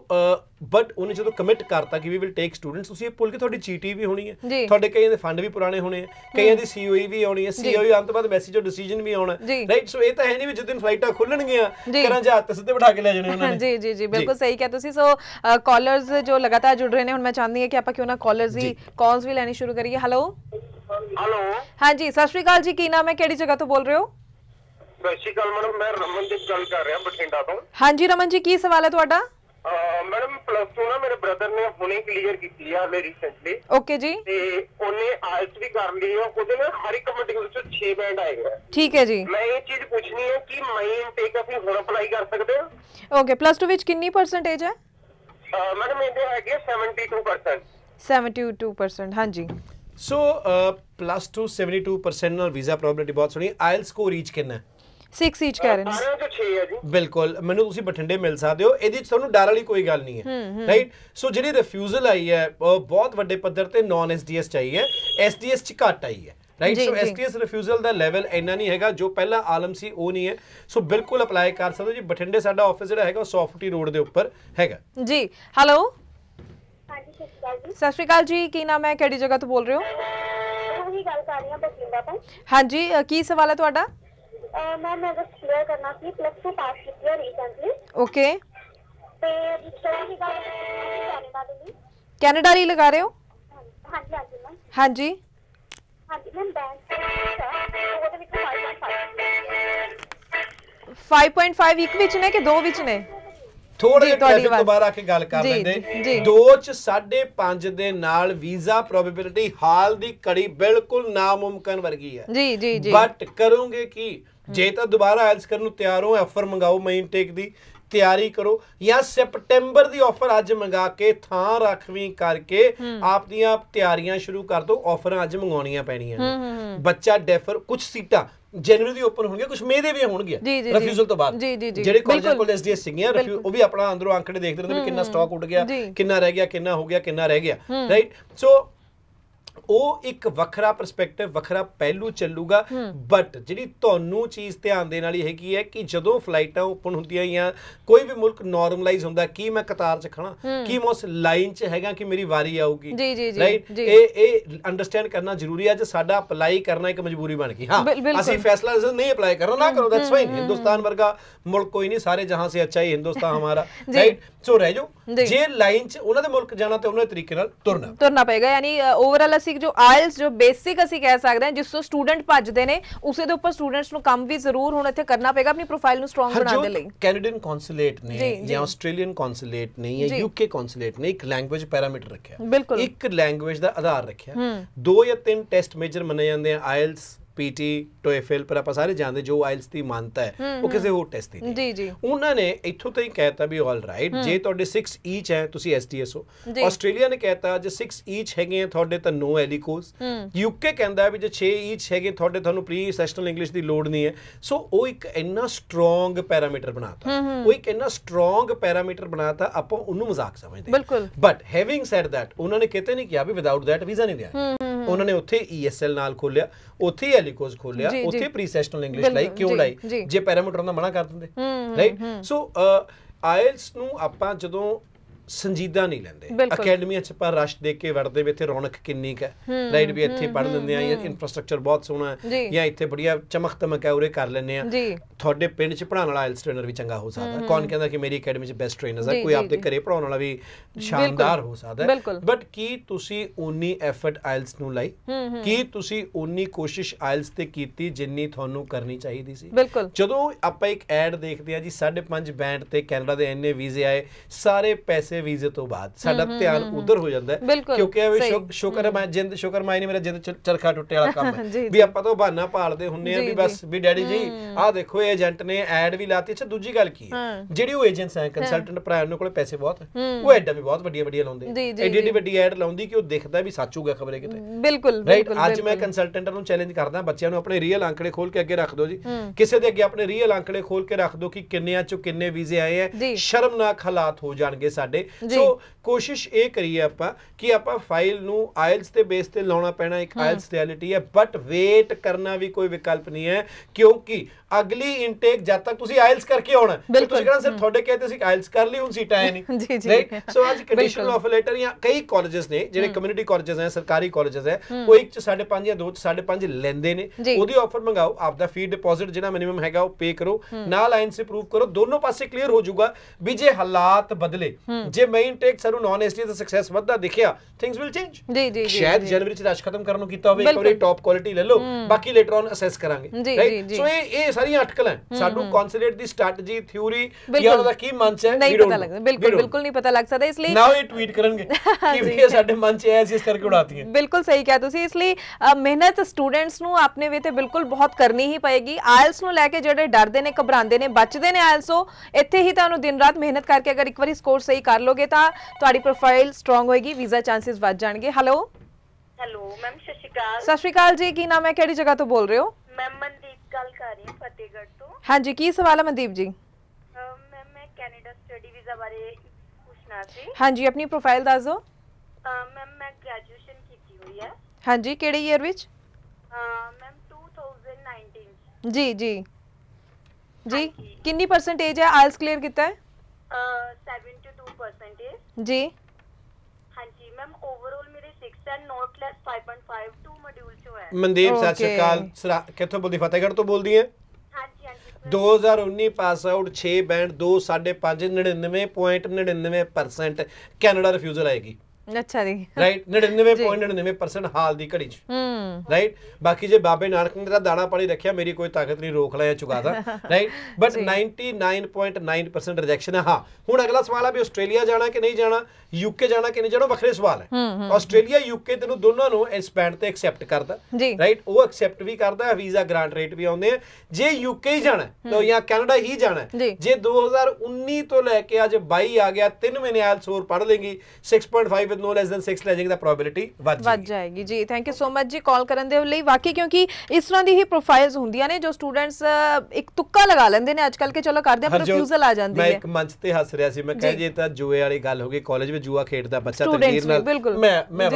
ਬਟ ਉਹਨੇ ਜਦੋਂ ਕਮਿਟ ਕਰਤਾ ਕਿ ਵੀ ਵਿਲ ਟੇਕ ਸਟੂਡੈਂਟਸ ਤੁਸੀਂ ਇਹ ਪੁੱਲ ਕੇ ਤੁਹਾਡੀ ਜੀਟੀ ਵੀ ਹੋਣੀ ਹੈ ਤੁਹਾਡੇ ਕਈਆਂ ਦੇ ਫੰਡ ਵੀ ਪੁਰਾਣੇ ਹੋਣੇ ਆ ਕਈਆਂ ਦੀ ਸੀਓਈ e ਵੀ ਆਉਣੀ ਹੈ ਸੀਓਈ e ਆਉਣ ਤੋਂ ਬਾਅਦ ਮੈਸੇਜ ਔਰ ਡਿਸੀਜਨ ਵੀ ਆਉਣਾ ਰਾਈਟ ਸੋ ਇਹ ਤਾਂ ਹੈ ਨਹੀਂ ਵੀ ਜਦੋਂ ਫਲਾਈਟਾਂ ਖੁੱਲਣਗੀਆਂ ਕਰਾਂ ਜਾਂ ਹੱਥ ਸਿੱਧੇ ਬਿਠਾ ਕੇ ਲੈ ਜਾਣੇ ਉਹਨਾਂ ਨੇ ਜੀ ਜੀ ਜੀ ਬਿਲਕੁਲ ਸਹੀ ਕਿਹਾ ਤੁਸੀਂ ਸੋ ਕਾਲਰਸ ਜੋ ਲਗਾਤਾਰ ਜੁੜ ਰਹੇ ਨੇ ਹੁਣ ਮੈਂ ਚਾਹੁੰਦੀ ਹਾਂ ਕਿ ਆਪਾਂ ਕਿਉਂ ਨਾ ਕਾਲਰਸ ਦੀ ਕਾਲਸ ਵੀ ਲੈਣੀ ਸ਼ੁਰੂ ਕਰੀਏ ਹੈਲੋ ਹੈਲੋ ਹਾਂਜੀ ਸਤਿ ਸ਼੍ਰੀ ਅਕਾਲ ਜੀ ਕੀ ਨਾਮ ਹੈ ਕਿਹੜੀ ਜਗ੍ਹਾ ਤੋਂ ਬੋਲ ਰਹੇ ਹੋ ਸਤਿ ਸ਼੍ਰੀ ਅਕਾਲ ਮੈਂ ਰਮਨਦੀਪ ਗੱਲ ਕਰ ਰਿਹਾ ਬਠਿੰਡਾ ਤੋਂ ਹਾਂਜੀ ਰਮਨ ਜੀ ਕੀ ਸਵਾਲ ਹੈ ਤੁਹਾਡਾ ਮੈਡਮ ਪਲੱਸ 2 ਨਾ ਮੇਰੇ ਬ੍ਰਦਰ ਨੇ ਹੁਣੇ ਕਲੀਅਰ ਕੀਤੀ ਆ ਹਲੇ ਰੀਸੈਂਟਲੀ ਓਕੇ ਜੀ ਤੇ ਉਹਨੇ ਆਇਲਸ ਵੀ ਕਰ ਲਈ ਆ ਉਹਦੇ ਨਾਲ ਹਰ ਇੱਕ ਮਟੀਰੀਅਲ ਚ 6 ਬੈਂਡ ਆਏਗਾ ਠੀਕ ਹੈ ਜੀ ਮੈਂ ਇਹ ਚੀਜ਼ ਪੁੱਛਣੀ ਹੈ ਕਿ ਮੇਨ ਟੇਕ ਅਸੀਂ ਹੁਣ ਅਪਲਾਈ ਕਰ ਸਕਦੇ ਹਾਂ ਓਕੇ ਪਲੱਸ 2 ਵਿੱਚ ਕਿੰਨੀ ਪਰਸੈਂਟੇਜ ਹੈ ਮੈਡਮ ਇਹਦੇ ਹੈਗੇ 72% 72% ਹਾਂਜੀ ਸੋ ਪਲੱਸ 2 72% ਨਾਲ ਵੀਜ਼ਾ ਪ੍ਰੋਬੈਬਿਲਿਟੀ ਬਹੁਤ ਸੋਹਣੀ ਆਇਲਸ ਕੋ ਰੀਚ ਕਿੰਨਾ 6 ਈਚ ਕਹਿ ਰਹੇ ਨੇ 12 ਤੋਂ 6 ਹੈ ਜੀ ਬਿਲਕੁਲ ਮੈਨੂੰ ਤੁਸੀਂ ਬਠਿੰਡੇ ਮਿਲ ਸਕਦੇ ਹੋ ਇਹਦੇ ਵਿੱਚ ਤੁਹਾਨੂੰ ਡਰ ਵਾਲੀ ਕੋਈ ਗੱਲ ਨਹੀਂ ਹੈ ਰਾਈਟ ਸੋ ਜਿਹੜੀ ਰਿਫਿਊਜ਼ਲ ਆਈ ਹੈ ਬਹੁਤ ਵੱਡੇ ਪੱਧਰ ਤੇ ਨਾਨ ਐਸਡੀਐਸ ਚਾਹੀਏ ਐਸਡੀਐਸ ਚ ਘਟ ਆਈ ਹੈ ਰਾਈਟ ਸੋ ਐਸਟੀਐਸ ਰਿਫਿਊਜ਼ਲ ਦਾ ਲੈਵਲ ਇੰਨਾ ਨਹੀਂ ਹੈਗਾ ਜੋ ਪਹਿਲਾਂ ਆਲਮ ਸੀ ਉਹ ਨਹੀਂ ਹੈ ਸੋ ਬਿਲਕੁਲ ਅਪਲਾਈ ਕਰ ਸਕਦੇ ਜੀ ਬਠਿੰਡੇ ਸਾਡਾ ਆਫਿਸ ਜਿਹੜਾ ਹੈਗਾ ਉਹ ਸੌਫਟੀ ਰੋਡ ਦੇ ਉੱਪਰ ਹੈਗਾ ਜੀ ਹੈਲੋ ਸਤਿ ਸ਼੍ਰੀ ਅਕਾਲ ਜੀ ਕੀ ਨਾਮ ਹੈ ਕਿਹੜੀ ਜਗ੍ਹਾ ਤੋਂ ਬੋਲ ਰਹੇ ਹੋ ਹਾਂਜੀ ਕੀ ਸਵਾਲ ਹੈ ਤੁਹਾਡਾ मैम मैं बस क्लियर करना थी प्लस टू पास की थी रिसेंटली ओके ਤੇ ਕੈਨੇਡਾ ਲਈ ਲਗਾ ਰਹੇ ਹੋ ਹਾਂਜੀ ਹਾਂਜੀ ਮੈਂ ਹਾਂਜੀ ਹਾਂਜੀ ਮੈਂ ਬੈਂਕ ਤੋਂ ਉਹਦੇ ਵਿੱਚ 5.5 5.5 ਇੱਕ ਵਿੱਚ ਨੇ ਕਿ ਦੋ ਵਿੱਚ ਨੇ ਥੋੜੇ ਟ੍ਰੈਫਿਕ ਤੋਂ ਆ ਕੇ ਗੱਲ ਕਰ ਲੈਂਦੇ ਦੋ ਚ 5.5 ਦੇ ਨਾਲ ਵੀਜ਼ਾ ਪ੍ਰੋਬੇਬਿਲਿਟੀ ਹਾਲ ਦੀ ਕੜੀ ਬਿਲਕੁਲ ਨਾਮੁਮਕਨ ਵਰਗੀ ਹੈ ਜੀ ਜੀ ਜੀ ਬਟ ਕਰੋਗੇ ਕੀ ਜੇ ਤਾਂ ਦੁਬਾਰਾ ਆਇਲਸ ਕਰਨ ਨੂੰ ਤਿਆਰ ਹੋ ਆਫਰ ਮੰਗਾਓ ਮੇਨ ਟੇਕ ਦੀ ਤਿਆਰੀ ਕਰੋ ਜਾਂ ਸੈਪਟੈਂਬਰ ਦੀ ਆਫਰ ਅੱਜ ਮੰਗਾ ਕੇ ਥਾਂ ਰੱਖਵੀਂ ਕਰਕੇ ਆਪਣੀਆਂ ਤਿਆਰੀਆਂ ਸ਼ੁਰੂ ਕਰ ਦੋ ਆਫਰਾਂ ਅੱਜ ਮੰਗਾਉਣੀਆਂ ਪੈਣੀਆਂ ਨੇ ਬੱਚਾ ਡੈਫਰ ਕੁਝ ਸੀਟਾਂ ਜਨਵਰੀ ਦੀ ਓਪਨ ਹੋਣਗੇ ਕੁਝ ਮੇ ਦੇ ਵੀ ਹੋਣਗੇ ਰਿਫਿਊਜ਼ਲ ਤੋਂ ਬਾਅਦ ਜਿਹੜੇ ਕਾਲਜਾਂ ਕੋਲ ਐਸਡੀਐਸ ਰਿਫਿਊ ਉਹ ਵੀ ਆਪਣਾ ਅੰਦਰੋਂ ਅੰਕੜੇ ਦੇਖਦੇ ਰਹਿੰਦੇ ਵੀ ਕਿੰਨਾ ਸਟਾਕ ਉੱਡ ਗਿਆ ਕਿੰਨਾ ਰਹਿ ਗਿਆ ਕਿੰਨਾ ਹੋ ਗਿਆ ਕਿੰਨਾ ਰਹਿ ਗਿਆ ਰਾਈਟ ਸੋ ਉਹ ਇੱਕ ਵੱਖਰਾ ਪਰਸਪੈਕਟਿਵ ਵੱਖਰਾ ਪਹਿਲੂ ਚੱਲੂਗਾ ਬਟ ਜਿਹੜੀ ਤੁਹਾਨੂੰ ਚੀਜ਼ ਧਿਆਨ ਦੇਣ ਵਾਲੀ ਹੈਗੀ ਹੈ ਕਿ ਜਦੋਂ ਫਲਾਈਟਾਂ ਓਪਨ ਹੁੰਦੀਆਂ ਜਾਂ ਕੋਈ ਵੀ ਮੁਲਕ ਨਾਰਮਲਾਈਜ਼ ਹੁੰਦਾ ਕੀ ਮੈਂ ਕਤਾਰ 'ਚ ਖਣਾ ਕੀ ਮੈਂ ਉਸ ਲਾਈਨ 'ਚ ਹੈਗਾ ਕਿ ਮੇਰੀ ਵਾਰੀ ਆਊਗੀ ਰਾਈਟ ਇਹ ਇਹ ਅੰਡਰਸਟੈਂਡ ਕਰਨਾ ਜ਼ਰੂਰੀ ਹੈ ਜੇ ਸਾਡਾ ਅਪਲਾਈ ਕਰਨਾ ਇੱਕ ਮਜਬੂਰੀ ਬਣ ਗਈ ਹਾਂ ਅਸੀਂ ਫੈਸਲਾ ਨਹੀਂ ਅਪਲਾਈ ਕਰਨਾ ਨਾ ਕਰੋ ਦੈਟਸ ਫਾਈਨ ਹਿੰਦੁਸਤਾਨ ਵਰਗਾ ਮੁਲਕ ਕੋਈ ਨਹੀਂ ਸਾਰੇ ਜਹਾਂ ਸੇ ਅੱਛਾ ਹੀ ਹਿੰਦੁਸਤਾਨ ਹਮਾਰਾ ਰਾਈਟ [laughs] ਸੋ ਰਹਿ ਜਾਓ ਜੇ ਲਾਈਨ 'ਚ ਉਹਨਾਂ ਦੇ ਮੁਲਕ ਜਾਣਾ ਤੇ ਉਹਨਾਂ ਦੇ ਤਰੀਕੇ ਨਾਲ ਤੁਰਨਾ ਤੁਰਨਾ ਪਏਗਾ ਯਾਨੀ ਓਵਰਆਲ ਅਸੀਂ ਜੋ ਆਇਲਸ ਜੋ ਬੇਸਿਕ ਅਸੀਂ ਕਹਿ ਸਕਦੇ ਹਾਂ ਜਿਸ ਤੋਂ ਸਟੂਡੈਂਟ ਭੱਜਦੇ ਨੇ ਉਸੇ ਦੇ ਉੱਪਰ ਸਟੂਡੈਂਟਸ ਨੂੰ ਕੰਮ ਵੀ ਜ਼ਰੂਰ ਹੁਣ ਇੱਥੇ ਕਰਨਾ ਪਏਗਾ ਆਪਣੀ ਪ੍ਰੋਫਾਈਲ ਨੂੰ ਸਟਰੋਂਗ ਬਣਾਉਣ ਦੇ ਲਈ ਜੋ ਕੈਨੇਡੀਅਨ ਕੌਂਸੂਲੇਟ ਨੇ ਜਾਂ ਆਸਟ੍ਰੇਲੀਅਨ ਕੌਂਸੂਲੇਟ ਨੇ ਜਾਂ ਯੂਕੇ ਕੌਂਸੂਲੇਟ ਨੇ ਇੱਕ ਲੈਂਗੁਏਜ ਪੈਰਾਮੀਟਰ ਰੱਖਿਆ ਇੱਕ ਲੈਂਗੁਏਜ ਦਾ ਆਧਾਰ ਰੱਖਿਆ ਦੋ ਜਾਂ ਤਿੰਨ ਟੈਸਟ ਮੇਜਰ ਮੰਨੇ ਜਾਂਦੇ ਆ ਆਇਲਸ ਪੀਟੀ ਟੋਇਫਲ ਪਰ ਆਪਾਂ ਸਾਰੇ ਜਾਣਦੇ ਜੋ ਆਇਲਸ ਦੀ ਮੰਨਤਾ ਹੈ ਉਹ ਕਿਸੇ ਹੋਰ ਟੈਸਟ ਦੀ ਨਹੀਂ ਜੀ ਜੀ ਉਹਨਾਂ ਨੇ ਇੱਥੋਂ ਤੱਕ ਹੀ ਕਹਿਤਾ ਵੀ ਆਲ ਰਾਈਟ ਜੇ ਤੁਹਾਡੇ 6 ਈਚ ਹੈ ਤੁਸੀਂ ਐਸਟੀਐਸ ਹੋ ਆਸਟ੍ਰੇਲੀਆ ਨੇ ਕਹਿਤਾ ਜੇ 6 ਈਚ ਹੈਗੇ ਤੁਹਾਡੇ ਤਾਂ ਨੋ ਐਲੀਕੋਸ ਯੂਕੇ ਕਹਿੰਦਾ ਵੀ ਜੇ 6 ਈਚ ਹੈਗੇ ਤੁਹਾਡੇ ਤੁਹਾਨੂੰ ਪ੍ਰੀ ਸੈਸ਼ਨਲ ਇੰਗਲਿਸ਼ ਦੀ ਲੋੜ ਨਹੀਂ ਹੈ ਸੋ ਉਹ ਇੱਕ ਇੰਨਾ ਸਟਰੋਂਗ ਪੈਰਾਮੀਟਰ ਬਣਾਤਾ ਉਹ ਇੱਕ ਇੰਨਾ ਸਟਰੋਂਗ ਪੈਰਾਮੀਟਰ ਬਣਾਤਾ ਆਪਾਂ ਉਹਨੂੰ ਮਜ਼ਾਕ ਸਮਝਦੇ ਬਿਲਕੁਲ ਬਟ ਹੈਵਿੰਗ ਸੈਡ ਥੈਟ ਉਹਨਾਂ ਨੇ ਕਿਤੇ ਨਹੀਂ ਕਿਹਾ ਵੀ ਵਿਦਆਊਟ ਥੈਟ ਵੀਜ਼ਾ ਨਹੀਂ ਦਿਆ ਉਹਨਾਂ ਨੇ ਉੱਥੇ ਈਐਸਐਲ e ਨਾਲ ਖੋਲਿਆ ਉੱਥੇ ਐਲੀਕੋਜ਼ ਖੋਲਿਆ ਉੱਥੇ ਪ੍ਰੀਸੈਸ਼ਨਲ ਇੰਗਲਿਸ਼ ਲਈ ਕਿਉਂ ਲਈ ਜੇ ਪੈਰਾਮੀਟਰ ਦਾ ਮਨਾ ਕਰ ਦਿੰਦੇ ਰਾਈਟ ਸੋ ਆਇਲਸ ਨੂੰ ਆਪਾਂ ਜਦੋਂ ਸੰਜੀਦਾ ਨਹੀਂ ਲੈਂਦੇ ਅਕੈਡਮੀਆਂ 'ਚ ਪਰ ਰਸ਼ ਦੇ ਕੇ ਵੜਦੇ ਵੀ ਇੱਥੇ ਰੌਣਕ ਕਿੰਨੀ ਹੈ ਰਾਈਟ ਵੀ ਇੱਥੇ ਪੜ ਲੈਂਦੇ ਆ ਜਾਂ ਇਨਫਰਾਸਟ੍ਰਕਚਰ ਬਹੁਤ ਸੋਹਣਾ ਹੈ ਜਾਂ ਇੱਥੇ ਬੜੀਆ ਚਮਕ ਤਮਕ ਹੈ ਉਰੇ ਕਰ ਲੈਂਦੇ ਆ ਤੁਹਾਡੇ ਪਿੰਡ 'ਚ ਪੜਾਉਣ ਵਾਲਾ ਆਇਲਸ ਟ੍ਰੇਨਰ ਵੀ ਚੰਗਾ ਹੋ ਸਕਦਾ ਕੌਣ ਕਹਿੰਦਾ ਕਿ ਮੇਰੀ ਅਕੈਡਮੀ 'ਚ ਬੈਸਟ ਟ੍ਰੇਨਰ ਹੈ ਕੋਈ ਆਪਦੇ ਘਰੇ ਪੜਾਉਣ ਵਾਲਾ ਵੀ ਸ਼ਾਨਦਾਰ ਹੋ ਸਕਦਾ ਬਟ ਕੀ ਤੁਸੀਂ ਉਨੀ ਐਫਰਟ ਆਇਲਸ ਨੂੰ ਲਈ ਕੀ ਤੁਸੀਂ ਉਨੀ ਕੋਸ਼ਿਸ਼ ਆਇਲਸ ਤੇ ਕੀਤੀ ਜਿੰਨੀ ਤੁਹਾਨੂੰ ਕਰਨੀ ਚਾਹੀਦੀ ਸੀ ਜਦੋਂ ਆਪਾਂ ਇੱਕ ਐਡ ਦੇਖਦੇ ਆ ਜੀ 5.5 ਬੈਂਡ ਤੇ ਕੈਨੇਡਾ ਦੇ ਐਨਏ ਵੀਜ਼ੇ ਆਏ ਸਾਰੇ ਪੈਸੇ ਦੇ ਵੀਜ਼ੇ ਤੋਂ ਬਾਅਦ ਸਾਡਾ ਧਿਆਨ ਉਧਰ ਹੋ ਜਾਂਦਾ ਕਿਉਂਕਿ ਇਹ ਸ਼ੁਕਰ ਹੈ ਮੈਂ ਜਿੰਦ ਸ਼ੁਕਰ ਮਾਈ ਨੇ ਮੇਰਾ ਜਿੰਦ ਚਰਖਾ ਟੁੱਟੇ ਵਾਲਾ ਕੰਮ ਹੈ [laughs] ਵੀ ਆਪਾਂ ਤਾਂ ਬਹਾਨਾ ਪਾਲਦੇ ਹੁੰਨੇ ਆ ਵੀ ਬਸ ਵੀ ਡੈਡੀ ਜੀ ਆਹ ਦੇਖੋ ਇਹ ਏਜੰਟ ਨੇ ਐਡ ਵੀ ਲਾਤੀ ਅੱਛਾ ਦੂਜੀ ਗੱਲ ਕੀ ਹੈ ਜਿਹੜੀ ਉਹ ਏਜੰਟਸ ਐ ਕੰਸਲਟੈਂਟ ਪ੍ਰਾਇਰ ਉਹਨਾਂ ਕੋਲ ਪੈਸੇ ਬਹੁਤ ਉਹ ਐਡਾਂ ਵੀ ਬਹੁਤ ਵੱਡੀਆਂ ਵੱਡੀਆਂ ਲਾਉਂਦੇ ਐਡੀ ਐਡੀ ਵੱਡੀ ਐਡ ਲਾਉਂਦੀ ਕਿ ਉਹ ਦਿਖਦਾ ਵੀ ਗਿਆ ਖਬਰੇ ਕਿਤੇ ਬਿਲਕੁਲ ਬਿਲਕੁਲ ਅੱਜ ਮੈਂ ਕੰਸਲਟੈਂਟ ਨੂੰ ਚੈਲੰਜ ਕਰਦਾ ਬੱਚਿਆਂ ਨੂੰ ਆਪਣੇ ਰੀਅਲ ਅੰਕੜੇ ਖੋਲ ਕੇ ਅੱਗੇ ਰੱਖ ਦਿਓ ਜੀ ਕਿਸੇ ਦੇ ਅੱਗੇ ਆਪਣੇ ਰੀਅਲ ਅੰਕੜੇ ਖੋਲ ਕੇ ਰੱਖ ਦਿਓ ਕਿ ਕਿੰਨਿਆਂ ਚੋਂ ਕਿੰਨੇ ਵੀਜ਼ੇ ਆਏ ਐ ਸ਼ਰਮਨਾਕ ਹਾਲਾਤ ਹੋ ਜਾਣਗੇ ਸਾਡੇ ਸੋ ਕੋਸ਼ਿਸ਼ ਇਹ ਕਰੀਏ ਆਪਾਂ ਕਿ ਆਪਾਂ ਫਾਈਲ ਨੂੰ ਆਇਲਸ ਤੇ ਬੇਸ ਤੇ ਲਾਉਣਾ ਪੈਣਾ ਇੱਕ ਆਇਲਸ ਰਿਐਲਿਟੀ ਹੈ ਬਟ ਵੇਟ ਕਰਨਾ ਵੀ ਕੋਈ ਵਿਕਲਪ ਨਹੀਂ ਹੈ ਕਿਉਂਕਿ ਅਗਲੀ ਇਨਟੇਕ ਜਦ ਤੱਕ ਤੁਸੀਂ ਆਇਲਸ ਕਰਕੇ ਆਉਣਾ ਤੁਸੀਂ ਕਹਿੰਦੇ ਸਿਰ ਤੁਹਾਡੇ ਕਹਤੇ ਸੀ ਆਇਲਸ ਕਰ ਲਈ ਹੁਣ ਸੀਟ ਆਇਆ [laughs] ਨਹੀਂ ਰਾਈਟ ਸੋ ਅੱਜ ਕੰਡੀਸ਼ਨਲ ਆਫ ਲੈਟਰ ਜਾਂ ਕਈ ਕਾਲਜਸ ਨੇ ਜਿਹੜੇ ਕਮਿਊਨਿਟੀ ਕਾਲਜਸ ਹੈ ਸਰਕਾਰੀ ਕਾਲਜਸ ਹੈ ਉਹ ਇੱਕ ਚ 5.5 ਜਾਂ ਦੋ ਚ 5.5 ਲੈਂਦੇ ਨੇ ਉਹਦੀ ਆਫਰ ਮੰਗਾਓ ਆਪ ਦਾ ਫੀ ਡਿਪੋਜ਼ਿਟ ਜਿਹੜਾ ਮਿਨਿਮਮ ਹੈਗਾ ਉਹ ਪੇ ਕਰੋ ਨਾਲ ਆਇਲਸ ਪ੍ਰੂਫ ਕਰੋ ਦੋਨੋਂ ਪਾਸੇ ਕਲੀਅਰ ਹੋ ਜਾਊਗਾ ਵੀ ਜੇ ਹਾਲਾਤ ਬਦਲੇ ਜੇ ਮੇਨ ਟੇਕ ਸਾਨੂੰ ਨਾਨ ਐਸਟੀ ਦਾ ਸਕਸੈਸ ਵੱਧਦਾ ਦਿਖਿਆ ਥਿੰਗਸ ਵਿਲ ਚੇਂਜ ਜੀ ਜੀ ਸ਼ਾਇਦ ਜਨਵਰੀ ਚ ਰਸ਼ ਖਤਮ ਕਰਨ ਨੂੰ ਕੀਤਾ ਹੋਵੇ ਇੱਕ ਵਾਰੀ ਟਾਪ ਕੁਆਲਿਟੀ ਲੈ ਲਓ ਬਾਕੀ ਲੇਟਰ ਔਨ ਅਸੈਸ ਕਰਾਂਗੇ ਰਾਈਟ ਸੋ ਇਹ ਇਹ ਸਾਰੀਆਂ ਅਟਕਲਾਂ ਸਾਨੂੰ ਕਨਸਲੇਟ ਦੀ ਸਟ੍ਰੈਟਜੀ ਥਿਊਰੀ ਜਾਂ ਉਹਦਾ ਕੀ ਮਨ ਚ ਹੈ ਨਹੀਂ ਪਤਾ ਲੱਗਦਾ ਬਿਲਕੁਲ ਬਿਲਕੁਲ ਨਹੀਂ ਪਤਾ ਲੱਗ ਸਕਦਾ ਇਸ ਲਈ ਨਾਓ ਇਹ ਟਵੀਟ ਕਰਨਗੇ [laughs] ਕਿ ਵੀ ਸਾਡੇ ਮਨ ਚ ਐ ਅਸੀਂ ਇਸ ਕਰਕੇ ਉਡਾਤੀ ਹੈ ਬਿਲਕੁਲ ਸਹੀ ਕਿਹਾ ਤੁਸੀਂ ਇਸ ਲਈ ਮਿਹਨਤ ਸਟੂਡੈਂਟਸ ਨੂੰ ਆਪਣੇ ਵੇ ਤੇ ਬਿਲਕੁਲ ਬਹੁਤ ਕਰਨੀ ਹੀ ਪਏਗੀ ਆਇਲਸ ਨੂੰ ਲੈ ਕੇ ਜਿਹੜੇ ਡਰਦੇ ਨੇ ਘਬਰਾਉਂਦੇ ਨੇ ਬਚਦੇ ਨੇ ਆਇਲਸੋ ਇੱਥੇ ਹੀ ਤੁਹਾਨੂੰ ਦਿਨ ਰਾਤ ਮਿਹਨਤ ਕਰਕੇ ਅਗਰ ਇੱਕ ਵਾਰੀ ਸਕੋਰ ਸਹੀ ਕਰ ਕਰ ਲੋਗੇ ਤਾਂ ਤੁਹਾਡੀ ਪ੍ਰੋਫਾਈਲ ਸਟਰੋਂਗ ਹੋਏਗੀ ਵੀਜ਼ਾ ਚਾਂਸਸ ਵੱਧ ਜਾਣਗੇ ਹੈਲੋ ਹੈਲੋ ਮੈਮ ਸਤਿ ਸ਼੍ਰੀ ਅਕਾਲ ਸਤਿ ਸ਼੍ਰੀ ਅਕਾਲ ਜੀ ਕੀ ਨਾਮ ਹੈ ਕਿਹੜੀ ਜਗ੍ਹਾ ਤੋਂ ਬੋਲ ਰਹੇ ਹੋ ਮੈਮ ਮਨਦੀਪ ਗੱਲ ਕਰ ਰਹੀ ਹਾਂ ਫਤਿਹਗੜ੍ਹ ਤੋਂ ਹਾਂਜੀ ਕੀ ਸਵਾਲ ਹੈ ਮਨਦੀਪ ਜੀ ਮੈਮ ਮੈਂ ਕੈਨੇਡਾ ਸਟੱਡੀ ਵੀਜ਼ਾ ਬਾਰੇ ਪੁੱਛਣਾ ਸੀ ਹਾਂਜੀ ਆਪਣੀ ਪ੍ਰੋਫਾਈਲ ਦੱਸ ਦਿਓ ਮੈਮ ਮੈਂ ਗ੍ਰੈਜੂਏਸ਼ਨ ਕੀਤੀ ਹੋਈ ਹੈ ਹਾਂਜੀ ਕਿਹੜੇ ਈਅਰ ਵਿੱਚ ਮੈਮ 2019 ਜੀ ਜੀ ਜੀ ਕਿੰਨੀ ਪਰਸੈਂਟੇਜ ਹੈ ਆਇਲਸ ਕਲੀਅਰ ਕੀਤਾ ਹੈ ਜੀ ਹਾਂਜੀ ਮੈਮ ਓਵਰਆਲ ਮੇਰੇ 6 and not less 5.5 two module ਚੋਂ ਹੈ ਮਨਦੀਪ ਸਤਿ ਸ਼੍ਰੀ ਅਕਾਲ ਕਿੱਥੋਂ ਬੋਲਦੀ ਫਤਿਹਗੜ੍ਹ ਤੋਂ ਬੋਲਦੀ ਹੈ ਹਾਂਜੀ ਹਾਂਜੀ 2019 pass out 6 band 2 2.5 99.99% Canada refusal ਆਏਗੀ ਅੱਛਾ ਜੀ ਰਾਈਟ 99.99% ਹਾਲ ਦੀ ਘੜੀ ਚ ਹੂੰ ਰਾਈਟ ਬਾਕੀ ਜੇ ਬਾਬੇ ਨਾਨਕ ਨੇ ਤੇਰਾ ਦਾਣਾ ਪਾਣੀ ਰੱਖਿਆ ਮੇਰੀ ਕੋਈ ਤਾਕਤ ਨਹੀਂ ਰੋਕ ਲਿਆ ਚੁਕਾ ਦਾ ਰਾਈਟ ਬਟ 99.9% ਰਿਜੈਕਸ਼ਨ ਹੈ ਹਾਂ ਹੁਣ ਅਗਲਾ ਸਵਾਲ ਆ ਵੀ ਆਸਟ੍ਰੇਲੀਆ ਜਾਣਾ ਕਿ ਨਹੀਂ ਜਾਣਾ ਯੂਕੇ ਜਾਣਾ ਕਿ ਨਹੀਂ ਜਾਣਾ ਵੱਖਰੇ ਸਵਾਲ ਹੈ ਆਸਟ੍ਰੇਲੀਆ ਯੂਕੇ ਤੈਨੂੰ ਦੋਨਾਂ ਨੂੰ ਇਸ ਬੈਂਡ ਤੇ ਐਕਸੈਪਟ ਕਰਦਾ ਰਾਈਟ ਉਹ ਐਕਸੈਪਟ ਵੀ ਕਰਦਾ ਹੈ ਵੀਜ਼ਾ ਗ੍ਰਾਂਟ ਰੇਟ ਵੀ ਆਉਂਦੇ ਆ ਜੇ ਯੂਕੇ ਹੀ ਜਾਣਾ ਤਾਂ ਜਾਂ ਕੈਨੇਡਾ ਹੀ ਜਾਣਾ ਜੇ 2019 ਤੋਂ ਲੈ ਕੇ ਅੱਜ 22 ਆ ਗਿਆ 3 ਮਹੀਨੇ ਆਇਲਸ ਹੋਰ ਪੜ ਲੇਗੀ 6.5 ਨੋ ਲੈਸ ਦੈਨ 6 ਲੈ ਦਾ ਪ੍ਰੋਬੈਬਿਲਿਟੀ ਵੱਧ ਜਾਏਗੀ ਵੱਧ ਜਾਏਗੀ ਜੀ ਥੈਂਕ ਯੂ ਸੋ ਮਚ ਜੀ ਕਾਲ ਕਰਨ ਦੇ ਲਈ ਵਾਕਈ ਕਿਉਂਕਿ ਇਸ ਤਰ੍ਹਾਂ ਦੀ ਹੀ ਪ੍ਰੋਫਾਈਲਸ ਹੁੰਦੀਆਂ ਨੇ ਜੋ ਸਟੂਡੈਂਟਸ ਇੱਕ ਤੁੱਕਾ ਲਗਾ ਲੈਂਦੇ ਨੇ ਅੱਜ ਕੱਲ ਕੇ ਚਲੋ ਕਰਦੇ ਆ ਪਰ ਰਿਫਿਊਜ਼ਲ ਆ ਜਾਂਦੀ ਹੈ ਮੈਂ ਇੱਕ ਮੰਚ ਤੇ ਹੱਸ ਰਿਹਾ ਸੀ ਮੈਂ ਕਹਿੰਦਾ ਜੇ ਤਾਂ ਜੂਏ ਵਾਲੀ ਗੱਲ ਹੋ ਗਈ ਕਾਲਜ ਵਿੱਚ ਜੂਆ ਖੇਡਦਾ ਬੱਚਾ ਤਕਦੀਰ ਨਾਲ ਮੈਂ ਮੈਂ